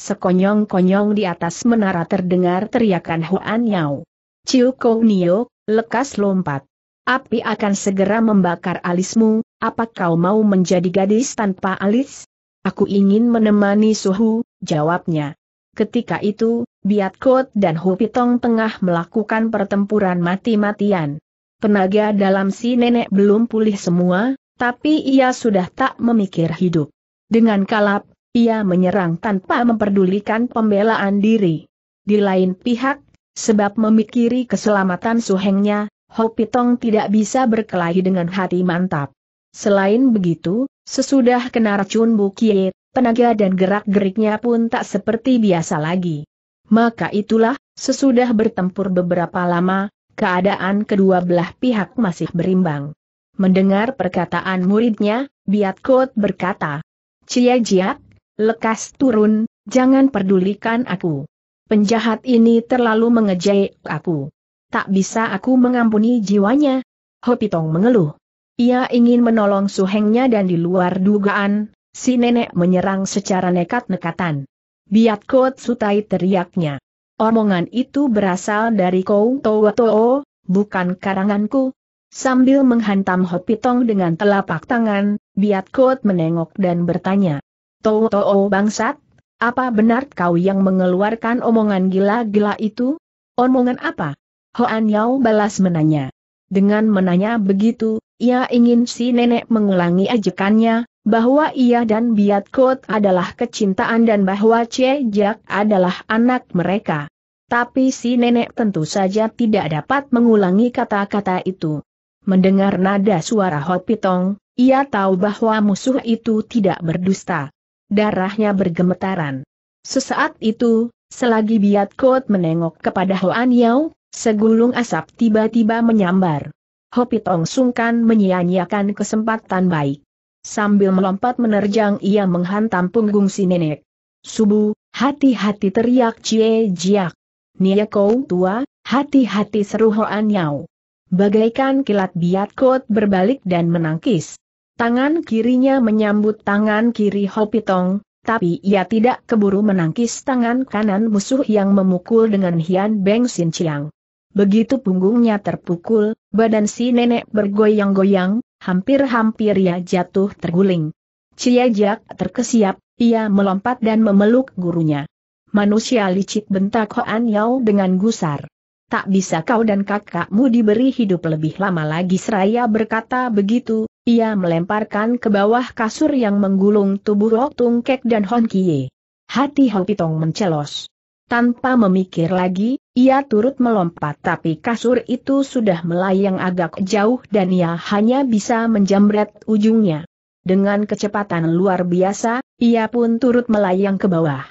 Sekonyong-konyong di atas menara terdengar teriakan Huan Yao. Ciu Kou Nio, lekas lompat. Api akan segera membakar alismu, apa kau mau menjadi gadis tanpa alis? Aku ingin menemani Suhu, jawabnya. Ketika itu, Biat Kot dan Pitong tengah melakukan pertempuran mati-matian. Penaga dalam si nenek belum pulih semua, tapi ia sudah tak memikir hidup. Dengan kalap, ia menyerang tanpa memperdulikan pembelaan diri. Di lain pihak, sebab memikiri keselamatan suhengnya, Hopitong tidak bisa berkelahi dengan hati mantap. Selain begitu, Sesudah kena racun bukie, tenaga dan gerak-geriknya pun tak seperti biasa lagi. Maka itulah, sesudah bertempur beberapa lama, keadaan kedua belah pihak masih berimbang. Mendengar perkataan muridnya, Biat Kot berkata, Cia Jiat, lekas turun, jangan pedulikan aku. Penjahat ini terlalu mengejek aku. Tak bisa aku mengampuni jiwanya. Hopitong mengeluh. Ia ingin menolong suhengnya dan di luar dugaan, si nenek menyerang secara nekat-nekatan. Biat Kot Sutai teriaknya. Omongan itu berasal dari Kou Toa bukan karanganku. Sambil menghantam Hopitong dengan telapak tangan, Biat Kot menengok dan bertanya. Too bangsat, apa benar kau yang mengeluarkan omongan gila-gila itu? Omongan apa? Hoan Yao balas menanya. Dengan menanya begitu, ia ingin si nenek mengulangi ajakannya, bahwa ia dan Biat Kot adalah kecintaan dan bahwa Che Jack adalah anak mereka. Tapi si nenek tentu saja tidak dapat mengulangi kata-kata itu. Mendengar nada suara Hot Pitong, ia tahu bahwa musuh itu tidak berdusta. Darahnya bergemetaran. Sesaat itu, selagi Biat Kot menengok kepada Hoan Yao, Segulung asap tiba-tiba menyambar. Hopitong sungkan menyia-nyiakan kesempatan baik. Sambil melompat menerjang ia menghantam punggung si nenek. Subuh, hati-hati teriak Cie Jiak. Nia kau tua, hati-hati seru Hoan Yao. Bagaikan kilat biat kot berbalik dan menangkis. Tangan kirinya menyambut tangan kiri Hopitong, tapi ia tidak keburu menangkis tangan kanan musuh yang memukul dengan Hian Beng Sin Chiang. Begitu punggungnya terpukul, badan si nenek bergoyang-goyang, hampir-hampir ia jatuh terguling. Ciajak terkesiap, ia melompat dan memeluk gurunya. Manusia licik bentak Hoan Yao dengan gusar. Tak bisa kau dan kakakmu diberi hidup lebih lama lagi seraya berkata begitu, ia melemparkan ke bawah kasur yang menggulung tubuh Rok Tung Kek dan Hon Kie. Hati Hau Pitong mencelos. Tanpa memikir lagi, ia turut melompat tapi kasur itu sudah melayang agak jauh dan ia hanya bisa menjamret ujungnya. Dengan kecepatan luar biasa, ia pun turut melayang ke bawah.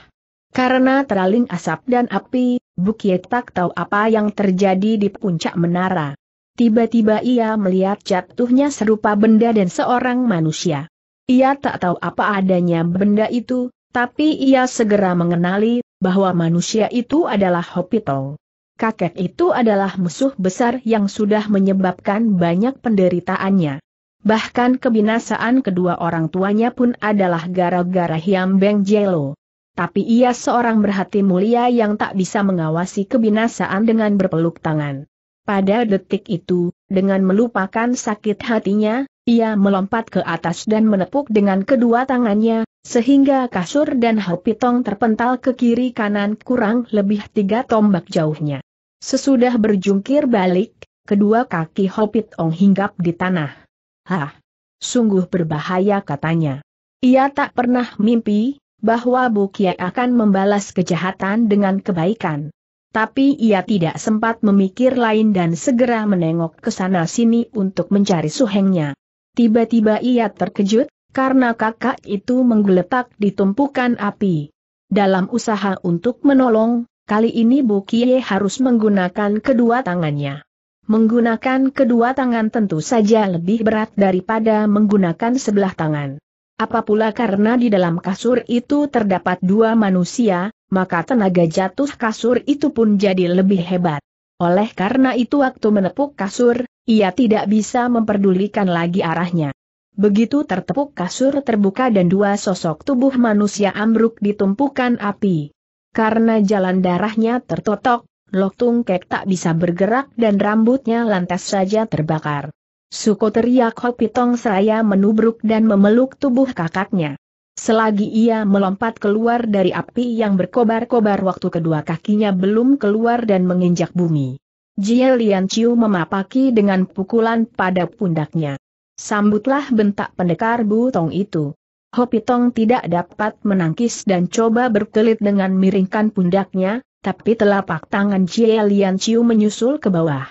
Karena teraling asap dan api, bukit tak tahu apa yang terjadi di puncak menara. Tiba-tiba ia melihat jatuhnya serupa benda dan seorang manusia. Ia tak tahu apa adanya benda itu, tapi ia segera mengenali bahwa manusia itu adalah hospital. Kakek itu adalah musuh besar yang sudah menyebabkan banyak penderitaannya. Bahkan kebinasaan kedua orang tuanya pun adalah gara-gara Hiam Beng Jelo. Tapi ia seorang berhati mulia yang tak bisa mengawasi kebinasaan dengan berpeluk tangan. Pada detik itu, dengan melupakan sakit hatinya, ia melompat ke atas dan menepuk dengan kedua tangannya, sehingga kasur dan hopitong terpental ke kiri kanan kurang lebih tiga tombak jauhnya. Sesudah berjungkir balik, kedua kaki hopitong hinggap di tanah. Hah! Sungguh berbahaya katanya. Ia tak pernah mimpi, bahwa Bukia akan membalas kejahatan dengan kebaikan. Tapi ia tidak sempat memikir lain dan segera menengok ke sana sini untuk mencari suhengnya. Tiba-tiba ia terkejut, karena kakak itu menggeletak di tumpukan api. Dalam usaha untuk menolong, kali ini Bu Kie harus menggunakan kedua tangannya. Menggunakan kedua tangan tentu saja lebih berat daripada menggunakan sebelah tangan. Apa pula karena di dalam kasur itu terdapat dua manusia, maka tenaga jatuh kasur itu pun jadi lebih hebat. Oleh karena itu waktu menepuk kasur, ia tidak bisa memperdulikan lagi arahnya. Begitu tertepuk kasur terbuka dan dua sosok tubuh manusia ambruk ditumpukan api. Karena jalan darahnya tertotok, Lok Tungkek tak bisa bergerak dan rambutnya lantas saja terbakar. Suko teriak Hopitong seraya menubruk dan memeluk tubuh kakaknya. Selagi ia melompat keluar dari api yang berkobar-kobar waktu kedua kakinya belum keluar dan menginjak bumi. Jie Lian Chiu memapaki dengan pukulan pada pundaknya. Sambutlah bentak pendekar butong itu. Hopitong tidak dapat menangkis dan coba berkelit dengan miringkan pundaknya, tapi telapak tangan Jie Lian Chiu menyusul ke bawah.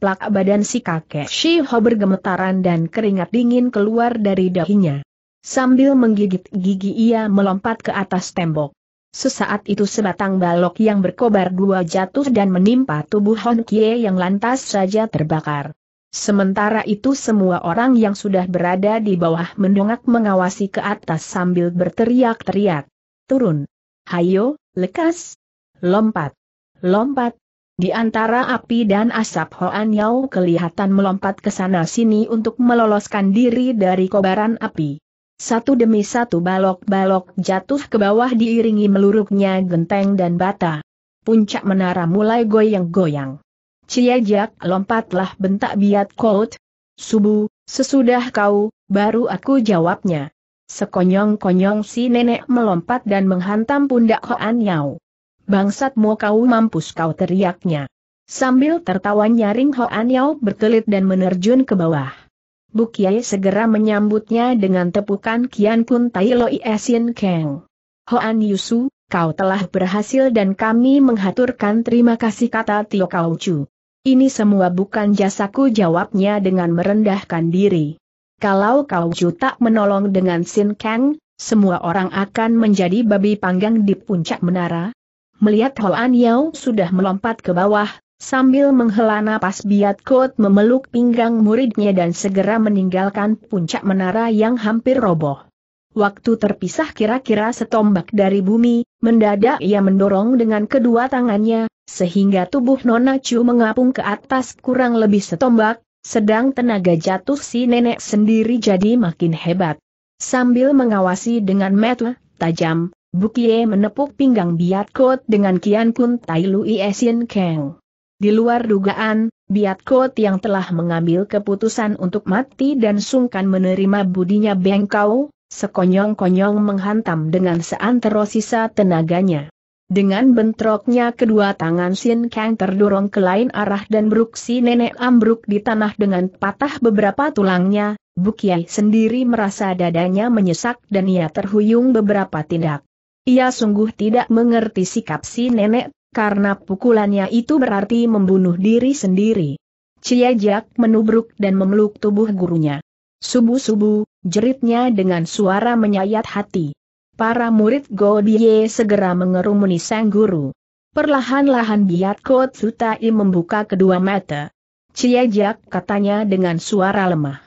Plak badan si kakek Shiho bergemetaran dan keringat dingin keluar dari dahinya. Sambil menggigit gigi ia melompat ke atas tembok. Sesaat itu sebatang balok yang berkobar dua jatuh dan menimpa tubuh Hon Kie yang lantas saja terbakar. Sementara itu semua orang yang sudah berada di bawah mendongak mengawasi ke atas sambil berteriak-teriak. Turun. Hayo, lekas. Lompat. Lompat. Di antara api dan asap Hoan Yao kelihatan melompat ke sana-sini untuk meloloskan diri dari kobaran api. Satu demi satu balok-balok jatuh ke bawah diiringi meluruknya genteng dan bata. Puncak menara mulai goyang-goyang. Ciajak, lompatlah bentak biat kout. Subuh, sesudah kau, baru aku jawabnya. Sekonyong-konyong si nenek melompat dan menghantam pundak Hoan Bangsat mau kau mampus kau teriaknya. Sambil tertawa nyaring Hoan Yau berkelit dan menerjun ke bawah. Bu segera menyambutnya dengan tepukan Kian Kun Tai Loi Esin Keng. Hoan Yusu, kau telah berhasil dan kami menghaturkan terima kasih kata Tio Kau Chu. Ini semua bukan jasaku jawabnya dengan merendahkan diri. Kalau kau juta menolong dengan Sin Kang, semua orang akan menjadi babi panggang di puncak menara. Melihat Hoan Yao sudah melompat ke bawah, sambil menghela napas Biat Kot memeluk pinggang muridnya dan segera meninggalkan puncak menara yang hampir roboh. Waktu terpisah kira-kira setombak dari bumi, mendadak ia mendorong dengan kedua tangannya, sehingga tubuh Nona Chu mengapung ke atas kurang lebih setombak, sedang tenaga jatuh si nenek sendiri jadi makin hebat. Sambil mengawasi dengan metu, tajam, Bukie menepuk pinggang Biat Kot dengan Kian Kun Tai Lui Esin Kang. Di luar dugaan, Kot yang telah mengambil keputusan untuk mati dan sungkan menerima budinya Bengkau, sekonyong-konyong menghantam dengan seantero sisa tenaganya. Dengan bentroknya kedua tangan Sin Kang terdorong ke lain arah dan Bruk si nenek ambruk di tanah dengan patah beberapa tulangnya, Bukiai sendiri merasa dadanya menyesak dan ia terhuyung beberapa tindak. Ia sungguh tidak mengerti sikap si nenek, karena pukulannya itu berarti membunuh diri sendiri. Cia menubruk dan memeluk tubuh gurunya. Subuh-subuh, jeritnya dengan suara menyayat hati. Para murid Godie segera mengerumuni sang guru. Perlahan-lahan Biat Kot Sutai membuka kedua mata. Ciejak katanya dengan suara lemah.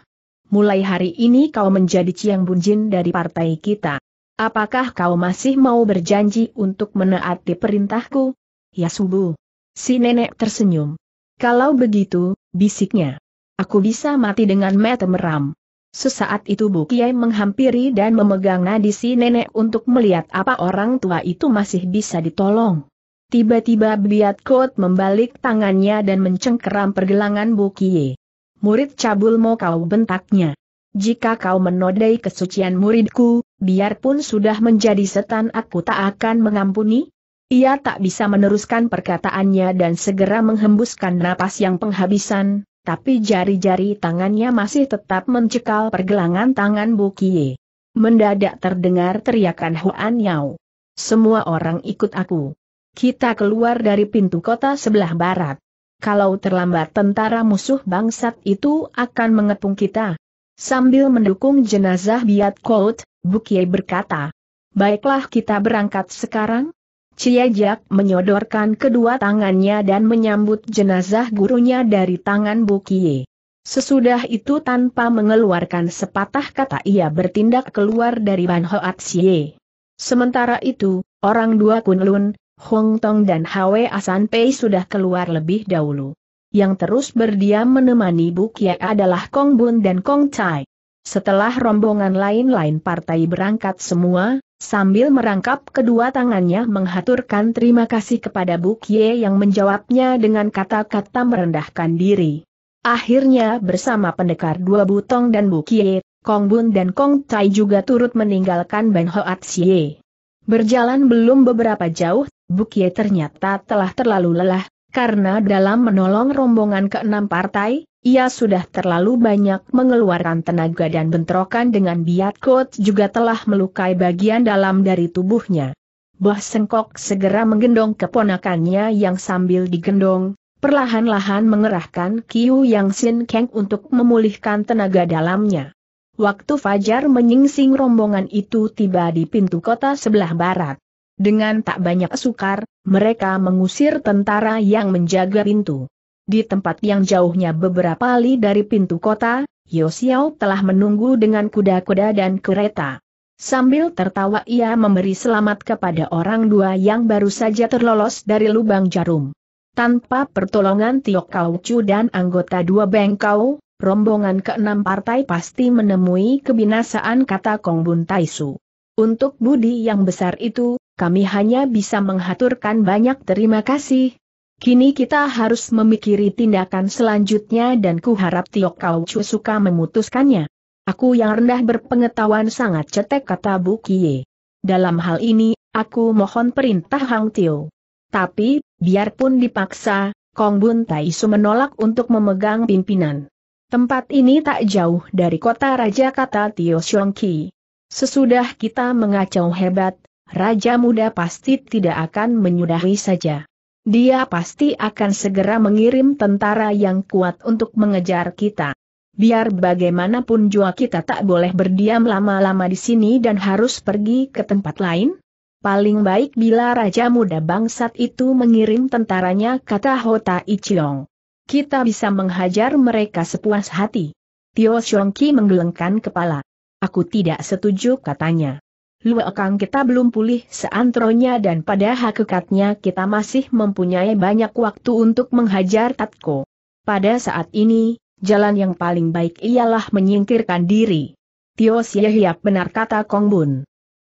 Mulai hari ini kau menjadi Ciang Bunjin dari partai kita. Apakah kau masih mau berjanji untuk menaati perintahku? Ya subuh. Si nenek tersenyum. Kalau begitu, bisiknya. Aku bisa mati dengan mata meram. Sesaat itu Bu Kiai menghampiri dan memegang nadisi nenek untuk melihat apa orang tua itu masih bisa ditolong. Tiba-tiba Biat Kot membalik tangannya dan mencengkeram pergelangan Bu Kiai. Murid cabul mau kau bentaknya. Jika kau menodai kesucian muridku, biarpun sudah menjadi setan aku tak akan mengampuni. Ia tak bisa meneruskan perkataannya dan segera menghembuskan napas yang penghabisan, tapi jari-jari tangannya masih tetap mencekal pergelangan tangan Bukie. Mendadak terdengar teriakan Huan Yao. Semua orang ikut aku. Kita keluar dari pintu kota sebelah barat. Kalau terlambat tentara musuh bangsat itu akan mengepung kita. Sambil mendukung jenazah Biat Kout, Bukie berkata, Baiklah kita berangkat sekarang, Jiak menyodorkan kedua tangannya dan menyambut jenazah gurunya dari tangan Bukie. Sesudah itu tanpa mengeluarkan sepatah kata ia bertindak keluar dari Ban Hoat Xie. Sementara itu, orang dua Kunlun, Hong Tong dan Hwe Asan Pei sudah keluar lebih dahulu. Yang terus berdiam menemani Bukie adalah Kong Bun dan Kong Chai. Setelah rombongan lain-lain partai berangkat semua, Sambil merangkap kedua tangannya menghaturkan terima kasih kepada Bukye yang menjawabnya dengan kata-kata merendahkan diri. Akhirnya bersama pendekar dua butong dan Bukye, Kong Bun dan Kong Tai juga turut meninggalkan Ben Hoat Xie. Berjalan belum beberapa jauh, Bukye ternyata telah terlalu lelah, karena dalam menolong rombongan keenam partai, ia sudah terlalu banyak mengeluarkan tenaga dan bentrokan dengan biat kot juga telah melukai bagian dalam dari tubuhnya. Bah Sengkok segera menggendong keponakannya yang sambil digendong, perlahan-lahan mengerahkan Kiu Yang Sin Kang untuk memulihkan tenaga dalamnya. Waktu Fajar menyingsing rombongan itu tiba di pintu kota sebelah barat. Dengan tak banyak sukar, mereka mengusir tentara yang menjaga pintu. Di tempat yang jauhnya beberapa li dari pintu kota, Yosiao telah menunggu dengan kuda-kuda dan kereta. Sambil tertawa ia memberi selamat kepada orang dua yang baru saja terlolos dari lubang jarum. Tanpa pertolongan Tio Chu dan anggota dua bengkau, rombongan keenam partai pasti menemui kebinasaan kata Kongbun Taisu. Untuk budi yang besar itu, kami hanya bisa menghaturkan banyak terima kasih, Kini kita harus memikiri tindakan selanjutnya dan kuharap Tio Kau Chu suka memutuskannya. Aku yang rendah berpengetahuan sangat cetek kata Bu Kie. Dalam hal ini, aku mohon perintah Hang Tio. Tapi, biarpun dipaksa, Kong Bun Taisu menolak untuk memegang pimpinan. Tempat ini tak jauh dari kota raja kata Tio Xiong Ki. Sesudah kita mengacau hebat, raja muda pasti tidak akan menyudahi saja. Dia pasti akan segera mengirim tentara yang kuat untuk mengejar kita. Biar bagaimanapun jua kita tak boleh berdiam lama-lama di sini dan harus pergi ke tempat lain. Paling baik bila Raja Muda Bangsat itu mengirim tentaranya kata Hota Ichiong. Kita bisa menghajar mereka sepuas hati. Tio Xiongki menggelengkan kepala. Aku tidak setuju katanya. Luakang kita belum pulih seantronya dan pada hakikatnya kita masih mempunyai banyak waktu untuk menghajar Tatko. Pada saat ini, jalan yang paling baik ialah menyingkirkan diri. Tio Siehiap benar kata Kong Bun.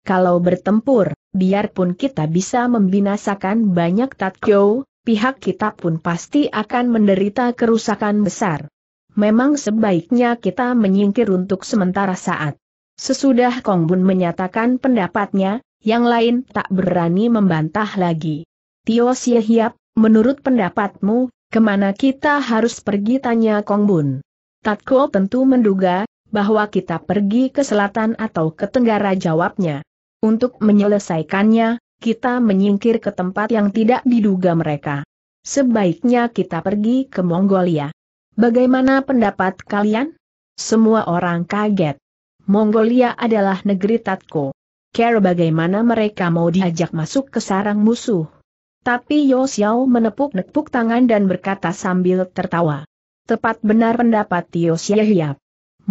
Kalau bertempur, biarpun kita bisa membinasakan banyak Tatko, pihak kita pun pasti akan menderita kerusakan besar. Memang sebaiknya kita menyingkir untuk sementara saat. Sesudah Kong Bun menyatakan pendapatnya, yang lain tak berani membantah lagi. Tio Xie Hiap, menurut pendapatmu, kemana kita harus pergi tanya Kong Bun? Tatko tentu menduga, bahwa kita pergi ke selatan atau ke tenggara jawabnya. Untuk menyelesaikannya, kita menyingkir ke tempat yang tidak diduga mereka. Sebaiknya kita pergi ke Mongolia. Bagaimana pendapat kalian? Semua orang kaget. Mongolia adalah negeri Tatko. Kira bagaimana mereka mau diajak masuk ke sarang musuh. Tapi Yo Xiao menepuk-nepuk tangan dan berkata sambil tertawa. Tepat benar pendapat Tio Xiaohiap.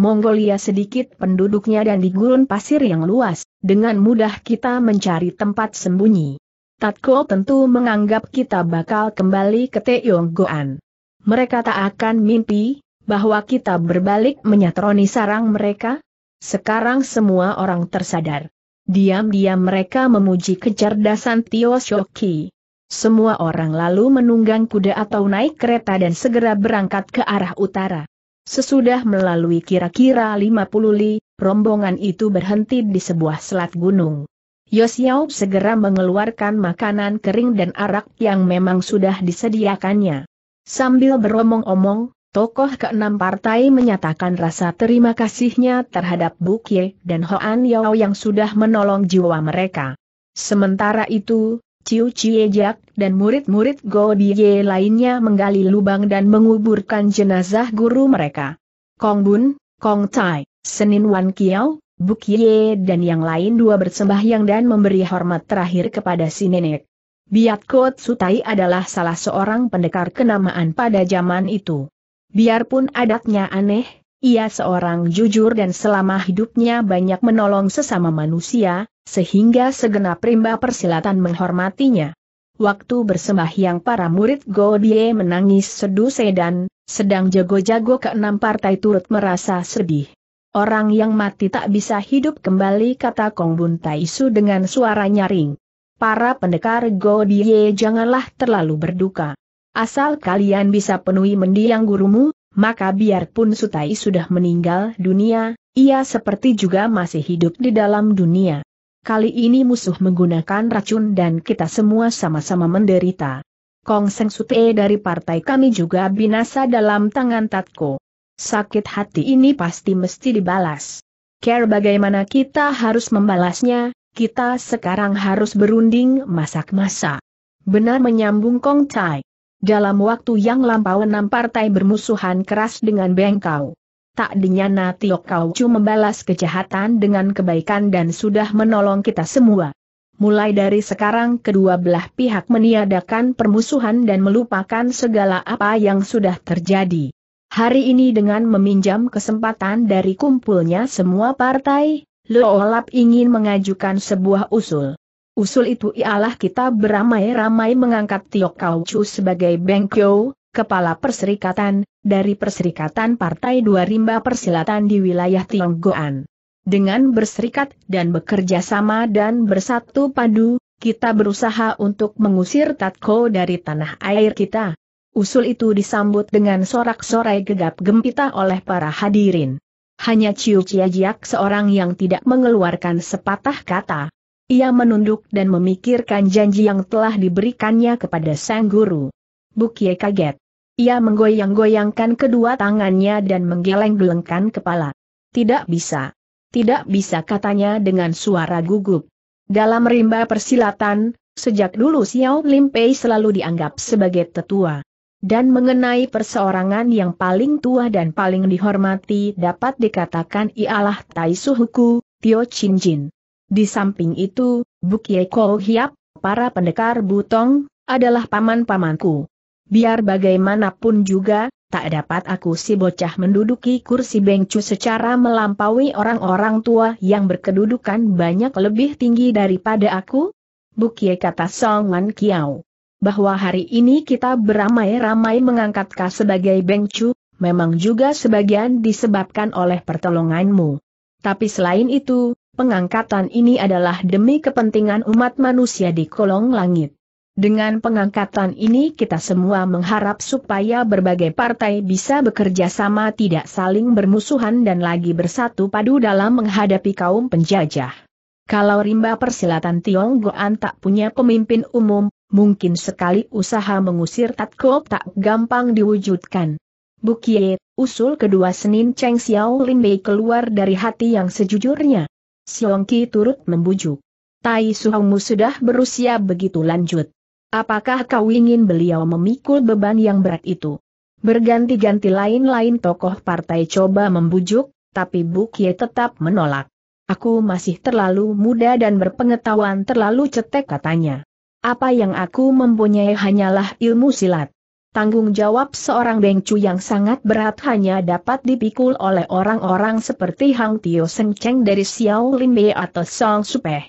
Mongolia sedikit penduduknya dan di gurun pasir yang luas, dengan mudah kita mencari tempat sembunyi. Tatko tentu menganggap kita bakal kembali ke Teonggoan. Mereka tak akan mimpi, bahwa kita berbalik menyatroni sarang mereka, sekarang semua orang tersadar. Diam-diam mereka memuji kecerdasan Tio Shoki. Semua orang lalu menunggang kuda atau naik kereta dan segera berangkat ke arah utara. Sesudah melalui kira-kira 50 li, rombongan itu berhenti di sebuah selat gunung. Yosiao segera mengeluarkan makanan kering dan arak yang memang sudah disediakannya. Sambil beromong-omong, tokoh keenam partai menyatakan rasa terima kasihnya terhadap Bukye dan Hoan Yao yang sudah menolong jiwa mereka. Sementara itu, Ciu Chie Jack dan murid-murid Go Bie lainnya menggali lubang dan menguburkan jenazah guru mereka. Kong Bun, Kong Tai, Senin Wan Kiao, Bukye dan yang lain dua bersembahyang dan memberi hormat terakhir kepada si nenek. Biat Kot Sutai adalah salah seorang pendekar kenamaan pada zaman itu. Biarpun adatnya aneh, ia seorang jujur dan selama hidupnya banyak menolong sesama manusia, sehingga segenap rimba persilatan menghormatinya. Waktu yang para murid Godie menangis seduh sedan, sedang jago-jago keenam partai turut merasa sedih. Orang yang mati tak bisa hidup kembali kata Kong Bun Taisu dengan suara nyaring. Para pendekar Godie janganlah terlalu berduka. Asal kalian bisa penuhi mendiang gurumu, maka biarpun Sutai sudah meninggal dunia, ia seperti juga masih hidup di dalam dunia. Kali ini musuh menggunakan racun dan kita semua sama-sama menderita. Kong Seng Sutai dari partai kami juga binasa dalam tangan Tatko. Sakit hati ini pasti mesti dibalas. Care bagaimana kita harus membalasnya, kita sekarang harus berunding masak-masak. Benar menyambung Kong Tai. Dalam waktu yang lampau enam partai bermusuhan keras dengan Bengkau. Tak dinyana Tio Chu membalas kejahatan dengan kebaikan dan sudah menolong kita semua. Mulai dari sekarang kedua belah pihak meniadakan permusuhan dan melupakan segala apa yang sudah terjadi. Hari ini dengan meminjam kesempatan dari kumpulnya semua partai, Loolap ingin mengajukan sebuah usul. Usul itu ialah kita beramai-ramai mengangkat Tio Kau Chu sebagai Bengkyo, kepala perserikatan, dari perserikatan Partai Dua Rimba Persilatan di wilayah Tionggoan. Dengan berserikat dan bekerja sama dan bersatu padu, kita berusaha untuk mengusir Tatko dari tanah air kita. Usul itu disambut dengan sorak-sorai gegap gempita oleh para hadirin. Hanya Ciu Ciajiak seorang yang tidak mengeluarkan sepatah kata. Ia menunduk dan memikirkan janji yang telah diberikannya kepada sang guru. Bukie kaget. Ia menggoyang-goyangkan kedua tangannya dan menggeleng-gelengkan kepala. Tidak bisa. Tidak bisa katanya dengan suara gugup. Dalam rimba persilatan, sejak dulu Xiao Lim Pei selalu dianggap sebagai tetua. Dan mengenai perseorangan yang paling tua dan paling dihormati dapat dikatakan ialah Tai Suhuku, Tio Chin Jin. Di samping itu, Ye Kou Hiap, para pendekar Butong, adalah paman-pamanku. Biar bagaimanapun juga, tak dapat aku si bocah menduduki kursi bengcu secara melampaui orang-orang tua yang berkedudukan banyak lebih tinggi daripada aku? Ye kata Wan Kiao. Bahwa hari ini kita beramai-ramai mengangkat Ka sebagai bengcu, memang juga sebagian disebabkan oleh pertolonganmu. Tapi selain itu, Pengangkatan ini adalah demi kepentingan umat manusia di kolong langit. Dengan pengangkatan ini kita semua mengharap supaya berbagai partai bisa bekerja sama tidak saling bermusuhan dan lagi bersatu padu dalam menghadapi kaum penjajah. Kalau rimba persilatan Tionggoan tak punya pemimpin umum, mungkin sekali usaha mengusir Tatkop tak gampang diwujudkan. Bukit, usul kedua Senin Cheng Xiao Lin Bei keluar dari hati yang sejujurnya. Siong Ki turut membujuk. Tai Suhongmu sudah berusia begitu lanjut. Apakah kau ingin beliau memikul beban yang berat itu? Berganti-ganti lain-lain tokoh partai coba membujuk, tapi Ye tetap menolak. Aku masih terlalu muda dan berpengetahuan terlalu cetek katanya. Apa yang aku mempunyai hanyalah ilmu silat tanggung jawab seorang Bengcu yang sangat berat hanya dapat dipikul oleh orang-orang seperti Hang Tio Seng Cheng dari Xiao Lin Bei atau Song Supeh.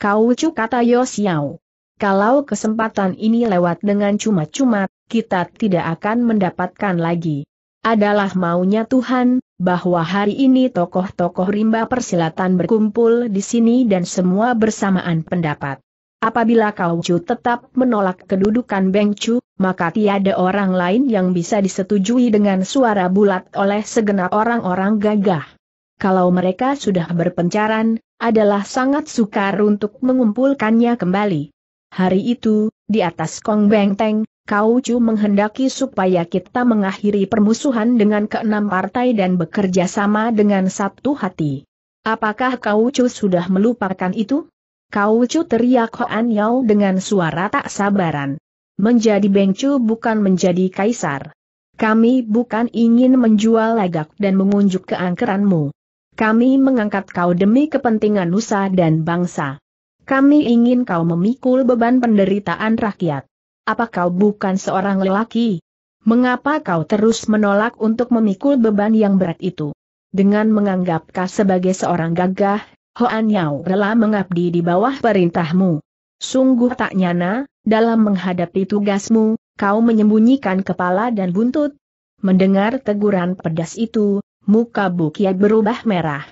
Kau cu kata Yo Xiao. Kalau kesempatan ini lewat dengan cuma-cuma, kita tidak akan mendapatkan lagi. Adalah maunya Tuhan, bahwa hari ini tokoh-tokoh rimba persilatan berkumpul di sini dan semua bersamaan pendapat. Apabila Kau Chu tetap menolak kedudukan Beng Chu, maka tiada orang lain yang bisa disetujui dengan suara bulat oleh segenap orang-orang gagah. Kalau mereka sudah berpencaran, adalah sangat sukar untuk mengumpulkannya kembali. Hari itu, di atas Kong Beng Teng, Kau Chu menghendaki supaya kita mengakhiri permusuhan dengan keenam partai dan bekerja sama dengan satu hati. Apakah Kau Chu sudah melupakan itu? Kau cu teriak Hoan Yao dengan suara tak sabaran. Menjadi bengcu bukan menjadi kaisar. Kami bukan ingin menjual lagak dan mengunjuk keangkeranmu. Kami mengangkat kau demi kepentingan nusa dan bangsa. Kami ingin kau memikul beban penderitaan rakyat. Apa kau bukan seorang lelaki? Mengapa kau terus menolak untuk memikul beban yang berat itu? Dengan menganggap kau sebagai seorang gagah, Hoan Yao rela mengabdi di bawah perintahmu. Sungguh tak nyana, dalam menghadapi tugasmu, kau menyembunyikan kepala dan buntut. Mendengar teguran pedas itu, muka Bukia berubah merah.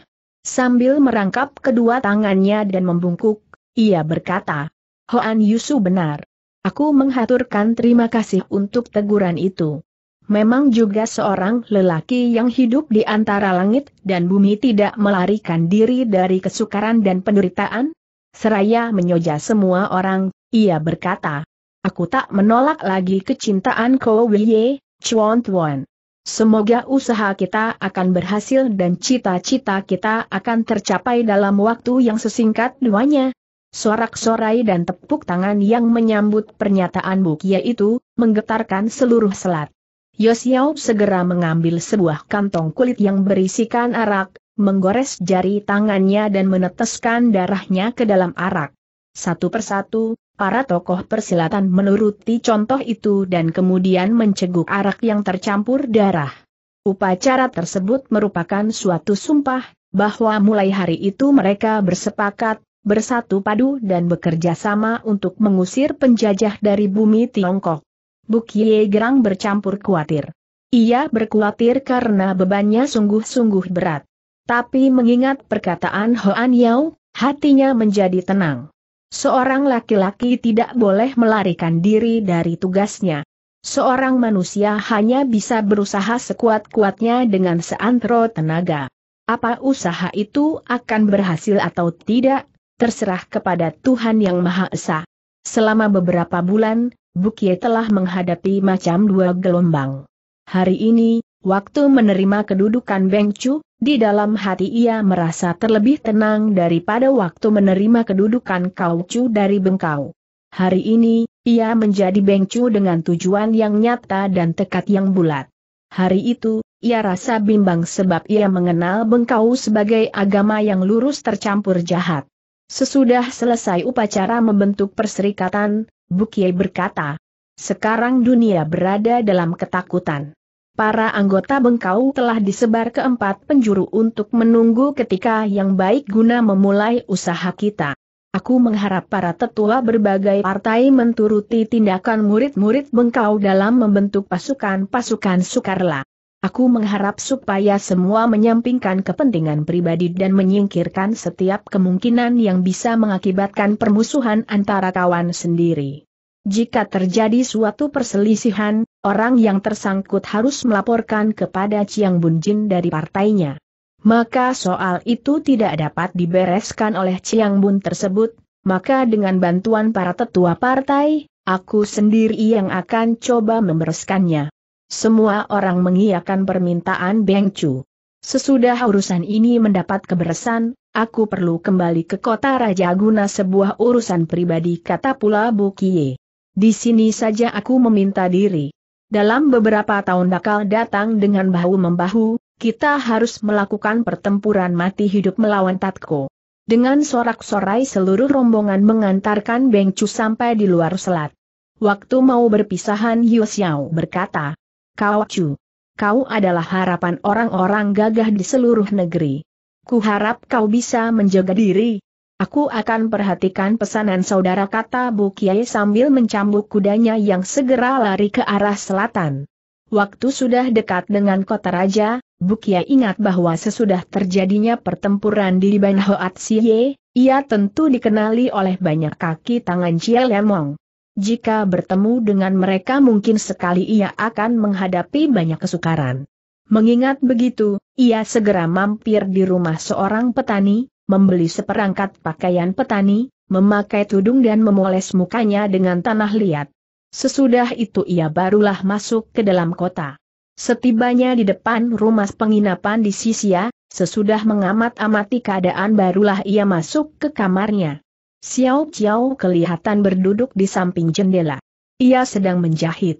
Sambil merangkap kedua tangannya dan membungkuk, ia berkata, Hoan Yusu benar. Aku menghaturkan terima kasih untuk teguran itu memang juga seorang lelaki yang hidup di antara langit dan bumi tidak melarikan diri dari kesukaran dan penderitaan? Seraya menyoja semua orang, ia berkata, Aku tak menolak lagi kecintaan kau, Wiye, Chuan Tuan. Semoga usaha kita akan berhasil dan cita-cita kita akan tercapai dalam waktu yang sesingkat duanya. Sorak-sorai dan tepuk tangan yang menyambut pernyataan Bukia itu, menggetarkan seluruh selat. Yosiao segera mengambil sebuah kantong kulit yang berisikan arak, menggores jari tangannya dan meneteskan darahnya ke dalam arak. Satu persatu, para tokoh persilatan menuruti contoh itu dan kemudian menceguk arak yang tercampur darah. Upacara tersebut merupakan suatu sumpah, bahwa mulai hari itu mereka bersepakat, bersatu padu dan bekerja sama untuk mengusir penjajah dari bumi Tiongkok. Bukie Gerang bercampur khawatir. Ia berkhawatir karena bebannya sungguh-sungguh berat. Tapi mengingat perkataan Hoan Yao, hatinya menjadi tenang. Seorang laki-laki tidak boleh melarikan diri dari tugasnya. Seorang manusia hanya bisa berusaha sekuat-kuatnya dengan seantero tenaga. Apa usaha itu akan berhasil atau tidak, terserah kepada Tuhan Yang Maha Esa. Selama beberapa bulan, Bukie telah menghadapi macam dua gelombang. Hari ini, waktu menerima kedudukan Beng Chu, di dalam hati ia merasa terlebih tenang daripada waktu menerima kedudukan Kau Chu dari Bengkau. Hari ini, ia menjadi Beng Chu dengan tujuan yang nyata dan tekad yang bulat. Hari itu, ia rasa bimbang sebab ia mengenal Bengkau sebagai agama yang lurus tercampur jahat. Sesudah selesai upacara membentuk perserikatan, Bukie berkata, sekarang dunia berada dalam ketakutan. Para anggota bengkau telah disebar ke empat penjuru untuk menunggu ketika yang baik guna memulai usaha kita. Aku mengharap para tetua berbagai partai menturuti tindakan murid-murid bengkau dalam membentuk pasukan-pasukan sukarela. Aku mengharap supaya semua menyampingkan kepentingan pribadi dan menyingkirkan setiap kemungkinan yang bisa mengakibatkan permusuhan antara kawan sendiri. Jika terjadi suatu perselisihan, orang yang tersangkut harus melaporkan kepada Chiang Bunjin dari partainya. Maka soal itu tidak dapat dibereskan oleh Chiang Bun tersebut, maka dengan bantuan para tetua partai, aku sendiri yang akan coba membereskannya. Semua orang mengiyakan permintaan Beng Chu. Sesudah urusan ini mendapat keberesan, aku perlu kembali ke kota Raja guna sebuah urusan pribadi kata pula Bu Kie. Di sini saja aku meminta diri. Dalam beberapa tahun bakal datang dengan bahu-membahu, kita harus melakukan pertempuran mati hidup melawan Tatko. Dengan sorak-sorai seluruh rombongan mengantarkan Beng Chu sampai di luar selat. Waktu mau berpisahan Yu Xiao berkata, Kau Chu. Kau adalah harapan orang-orang gagah di seluruh negeri. Kuharap kau bisa menjaga diri. Aku akan perhatikan pesanan saudara kata Bu Kiai sambil mencambuk kudanya yang segera lari ke arah selatan. Waktu sudah dekat dengan kota raja, Bu Kiai ingat bahwa sesudah terjadinya pertempuran di Ban Hoat Siye, ia tentu dikenali oleh banyak kaki tangan Cie Lemong. Jika bertemu dengan mereka mungkin sekali ia akan menghadapi banyak kesukaran. Mengingat begitu, ia segera mampir di rumah seorang petani, membeli seperangkat pakaian petani, memakai tudung dan memoles mukanya dengan tanah liat. Sesudah itu ia barulah masuk ke dalam kota. Setibanya di depan rumah penginapan di Sisia, sesudah mengamat-amati keadaan barulah ia masuk ke kamarnya. Xiao Xiao kelihatan berduduk di samping jendela. Ia sedang menjahit.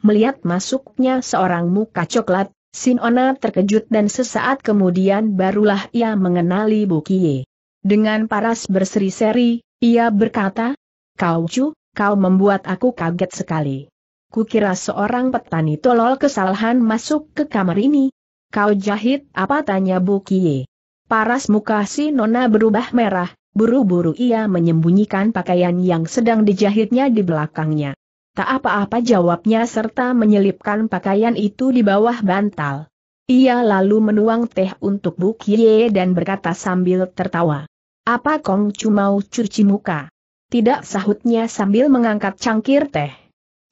Melihat masuknya seorang muka coklat, Sinona terkejut dan sesaat kemudian barulah ia mengenali Bukie. Dengan paras berseri-seri, ia berkata, Kau Chu, kau membuat aku kaget sekali. Kukira seorang petani tolol kesalahan masuk ke kamar ini. Kau jahit apa tanya Bu Kie. Paras muka si Nona berubah merah, Buru-buru ia menyembunyikan pakaian yang sedang dijahitnya di belakangnya. Tak apa-apa jawabnya serta menyelipkan pakaian itu di bawah bantal. Ia lalu menuang teh untuk Bukye dan berkata sambil tertawa. Apa Kong cuma cuci muka? Tidak sahutnya sambil mengangkat cangkir teh.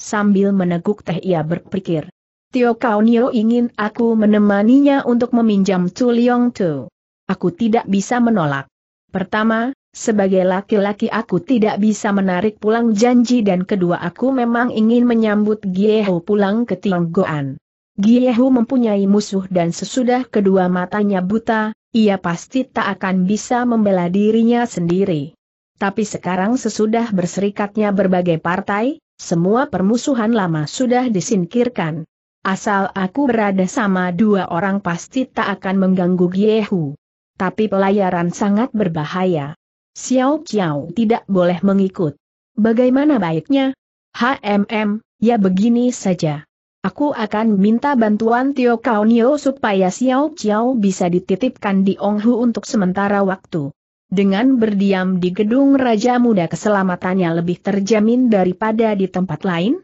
Sambil meneguk teh ia berpikir. Tio Nio ingin aku menemaninya untuk meminjam Chuliong Tu. Aku tidak bisa menolak. Pertama, sebagai laki-laki aku tidak bisa menarik pulang janji dan kedua aku memang ingin menyambut Giehu pulang ke Tionggoan. Giehu mempunyai musuh dan sesudah kedua matanya buta, ia pasti tak akan bisa membela dirinya sendiri. Tapi sekarang sesudah berserikatnya berbagai partai, semua permusuhan lama sudah disingkirkan. Asal aku berada sama dua orang pasti tak akan mengganggu Giehu. Tapi pelayaran sangat berbahaya. Xiao Qiao tidak boleh mengikut. Bagaimana baiknya? HMM, ya begini saja. Aku akan minta bantuan Tio Nio supaya Xiao Qiao bisa dititipkan di Ong Hu untuk sementara waktu. Dengan berdiam di gedung Raja Muda keselamatannya lebih terjamin daripada di tempat lain?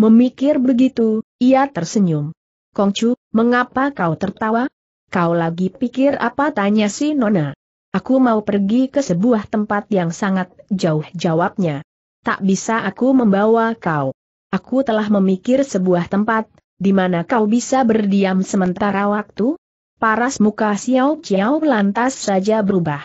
Memikir begitu, ia tersenyum. Kongcu, mengapa kau tertawa? Kau lagi pikir apa tanya si Nona? Aku mau pergi ke sebuah tempat yang sangat jauh jawabnya. Tak bisa aku membawa kau. Aku telah memikir sebuah tempat, di mana kau bisa berdiam sementara waktu? Paras muka Xiao Xiao lantas saja berubah.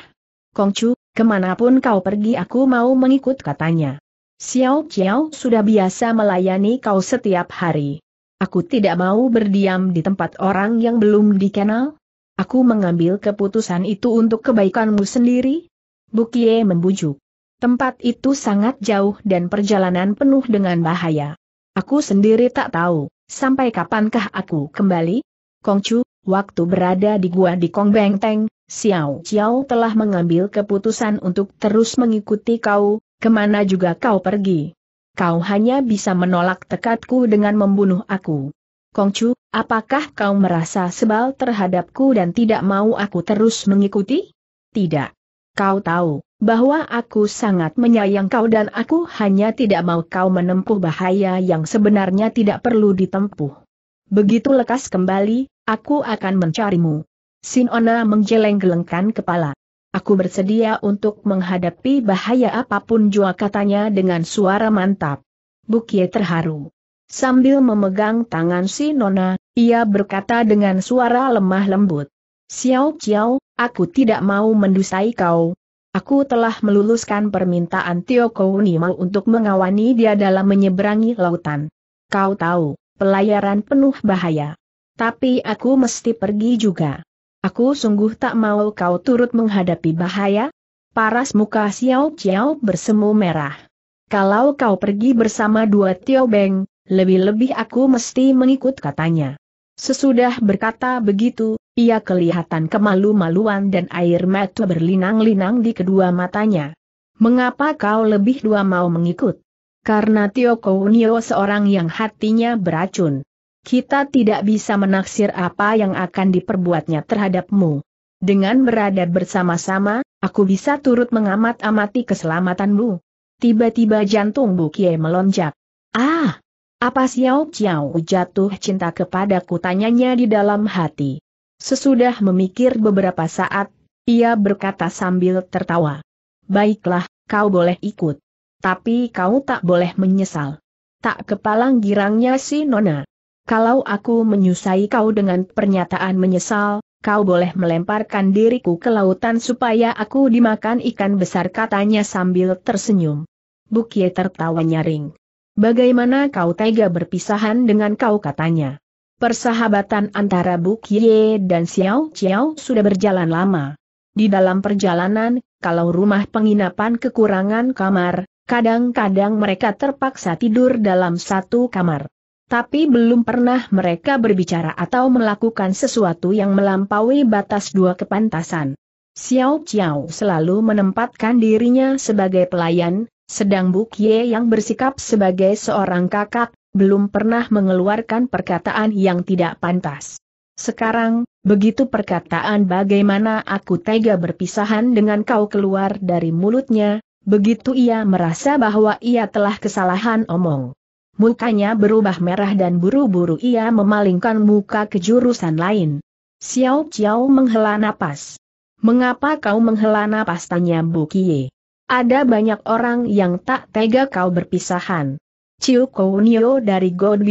Kongcu, kemanapun kau pergi aku mau mengikut katanya. Xiao Xiao sudah biasa melayani kau setiap hari. Aku tidak mau berdiam di tempat orang yang belum dikenal. Aku mengambil keputusan itu untuk kebaikanmu sendiri. Bukie membujuk. Tempat itu sangat jauh dan perjalanan penuh dengan bahaya. Aku sendiri tak tahu, sampai kapankah aku kembali? Kongcu, waktu berada di gua di Kong Bengteng, Xiao Xiao telah mengambil keputusan untuk terus mengikuti kau, kemana juga kau pergi kau hanya bisa menolak tekadku dengan membunuh aku. Kongcu, apakah kau merasa sebal terhadapku dan tidak mau aku terus mengikuti? Tidak. Kau tahu, bahwa aku sangat menyayang kau dan aku hanya tidak mau kau menempuh bahaya yang sebenarnya tidak perlu ditempuh. Begitu lekas kembali, aku akan mencarimu. Sinona menjeleng gelengkan kepala. Aku bersedia untuk menghadapi bahaya apapun jua katanya dengan suara mantap. Bukie terharu. Sambil memegang tangan si Nona, ia berkata dengan suara lemah lembut. Xiao Xiao, aku tidak mau mendusai kau. Aku telah meluluskan permintaan Tio Kounima untuk mengawani dia dalam menyeberangi lautan. Kau tahu, pelayaran penuh bahaya. Tapi aku mesti pergi juga. Aku sungguh tak mau kau turut menghadapi bahaya. Paras muka Xiao Xiao bersemu merah. Kalau kau pergi bersama dua Tio Beng, lebih-lebih aku mesti mengikut katanya. Sesudah berkata begitu, ia kelihatan kemalu-maluan dan air mata berlinang-linang di kedua matanya. Mengapa kau lebih dua mau mengikut? Karena Tio Kounio seorang yang hatinya beracun kita tidak bisa menaksir apa yang akan diperbuatnya terhadapmu. Dengan berada bersama-sama, aku bisa turut mengamat-amati keselamatanmu. Tiba-tiba jantung Bukie melonjak. Ah! Apa Xiao Xiao jatuh cinta kepadaku tanyanya di dalam hati. Sesudah memikir beberapa saat, ia berkata sambil tertawa. Baiklah, kau boleh ikut. Tapi kau tak boleh menyesal. Tak kepalang girangnya si Nona. Kalau aku menyusai kau dengan pernyataan menyesal, kau boleh melemparkan diriku ke lautan supaya aku dimakan ikan besar katanya sambil tersenyum. Bukie tertawa nyaring. Bagaimana kau tega berpisahan dengan kau katanya. Persahabatan antara Bukie dan Xiao Xiao sudah berjalan lama. Di dalam perjalanan, kalau rumah penginapan kekurangan kamar, kadang-kadang mereka terpaksa tidur dalam satu kamar tapi belum pernah mereka berbicara atau melakukan sesuatu yang melampaui batas dua kepantasan. Xiao Xiao selalu menempatkan dirinya sebagai pelayan, sedang Bu Kie yang bersikap sebagai seorang kakak, belum pernah mengeluarkan perkataan yang tidak pantas. Sekarang, begitu perkataan bagaimana aku tega berpisahan dengan kau keluar dari mulutnya, begitu ia merasa bahwa ia telah kesalahan omong. Mukanya berubah merah dan buru-buru ia memalingkan muka ke jurusan lain. Xiao Xiao menghela napas. Mengapa kau menghela napas tanya Bu Bukie? Ada banyak orang yang tak tega kau berpisahan. Ciu Kounio dari God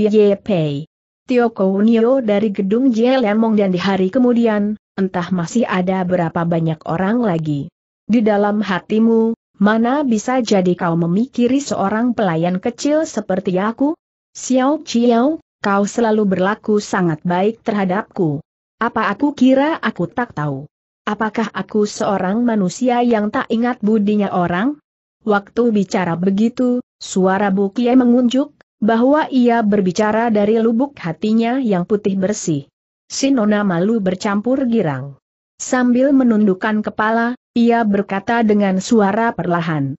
Pei. Tio Kounio dari gedung Lemong dan di hari kemudian, entah masih ada berapa banyak orang lagi. Di dalam hatimu, Mana bisa jadi kau memikiri seorang pelayan kecil seperti aku? Xiao Qiao, kau selalu berlaku sangat baik terhadapku. Apa aku kira aku tak tahu? Apakah aku seorang manusia yang tak ingat budinya orang? Waktu bicara begitu, suara Bu Kie mengunjuk, bahwa ia berbicara dari lubuk hatinya yang putih bersih. Sinona malu bercampur girang. Sambil menundukkan kepala, ia berkata dengan suara perlahan.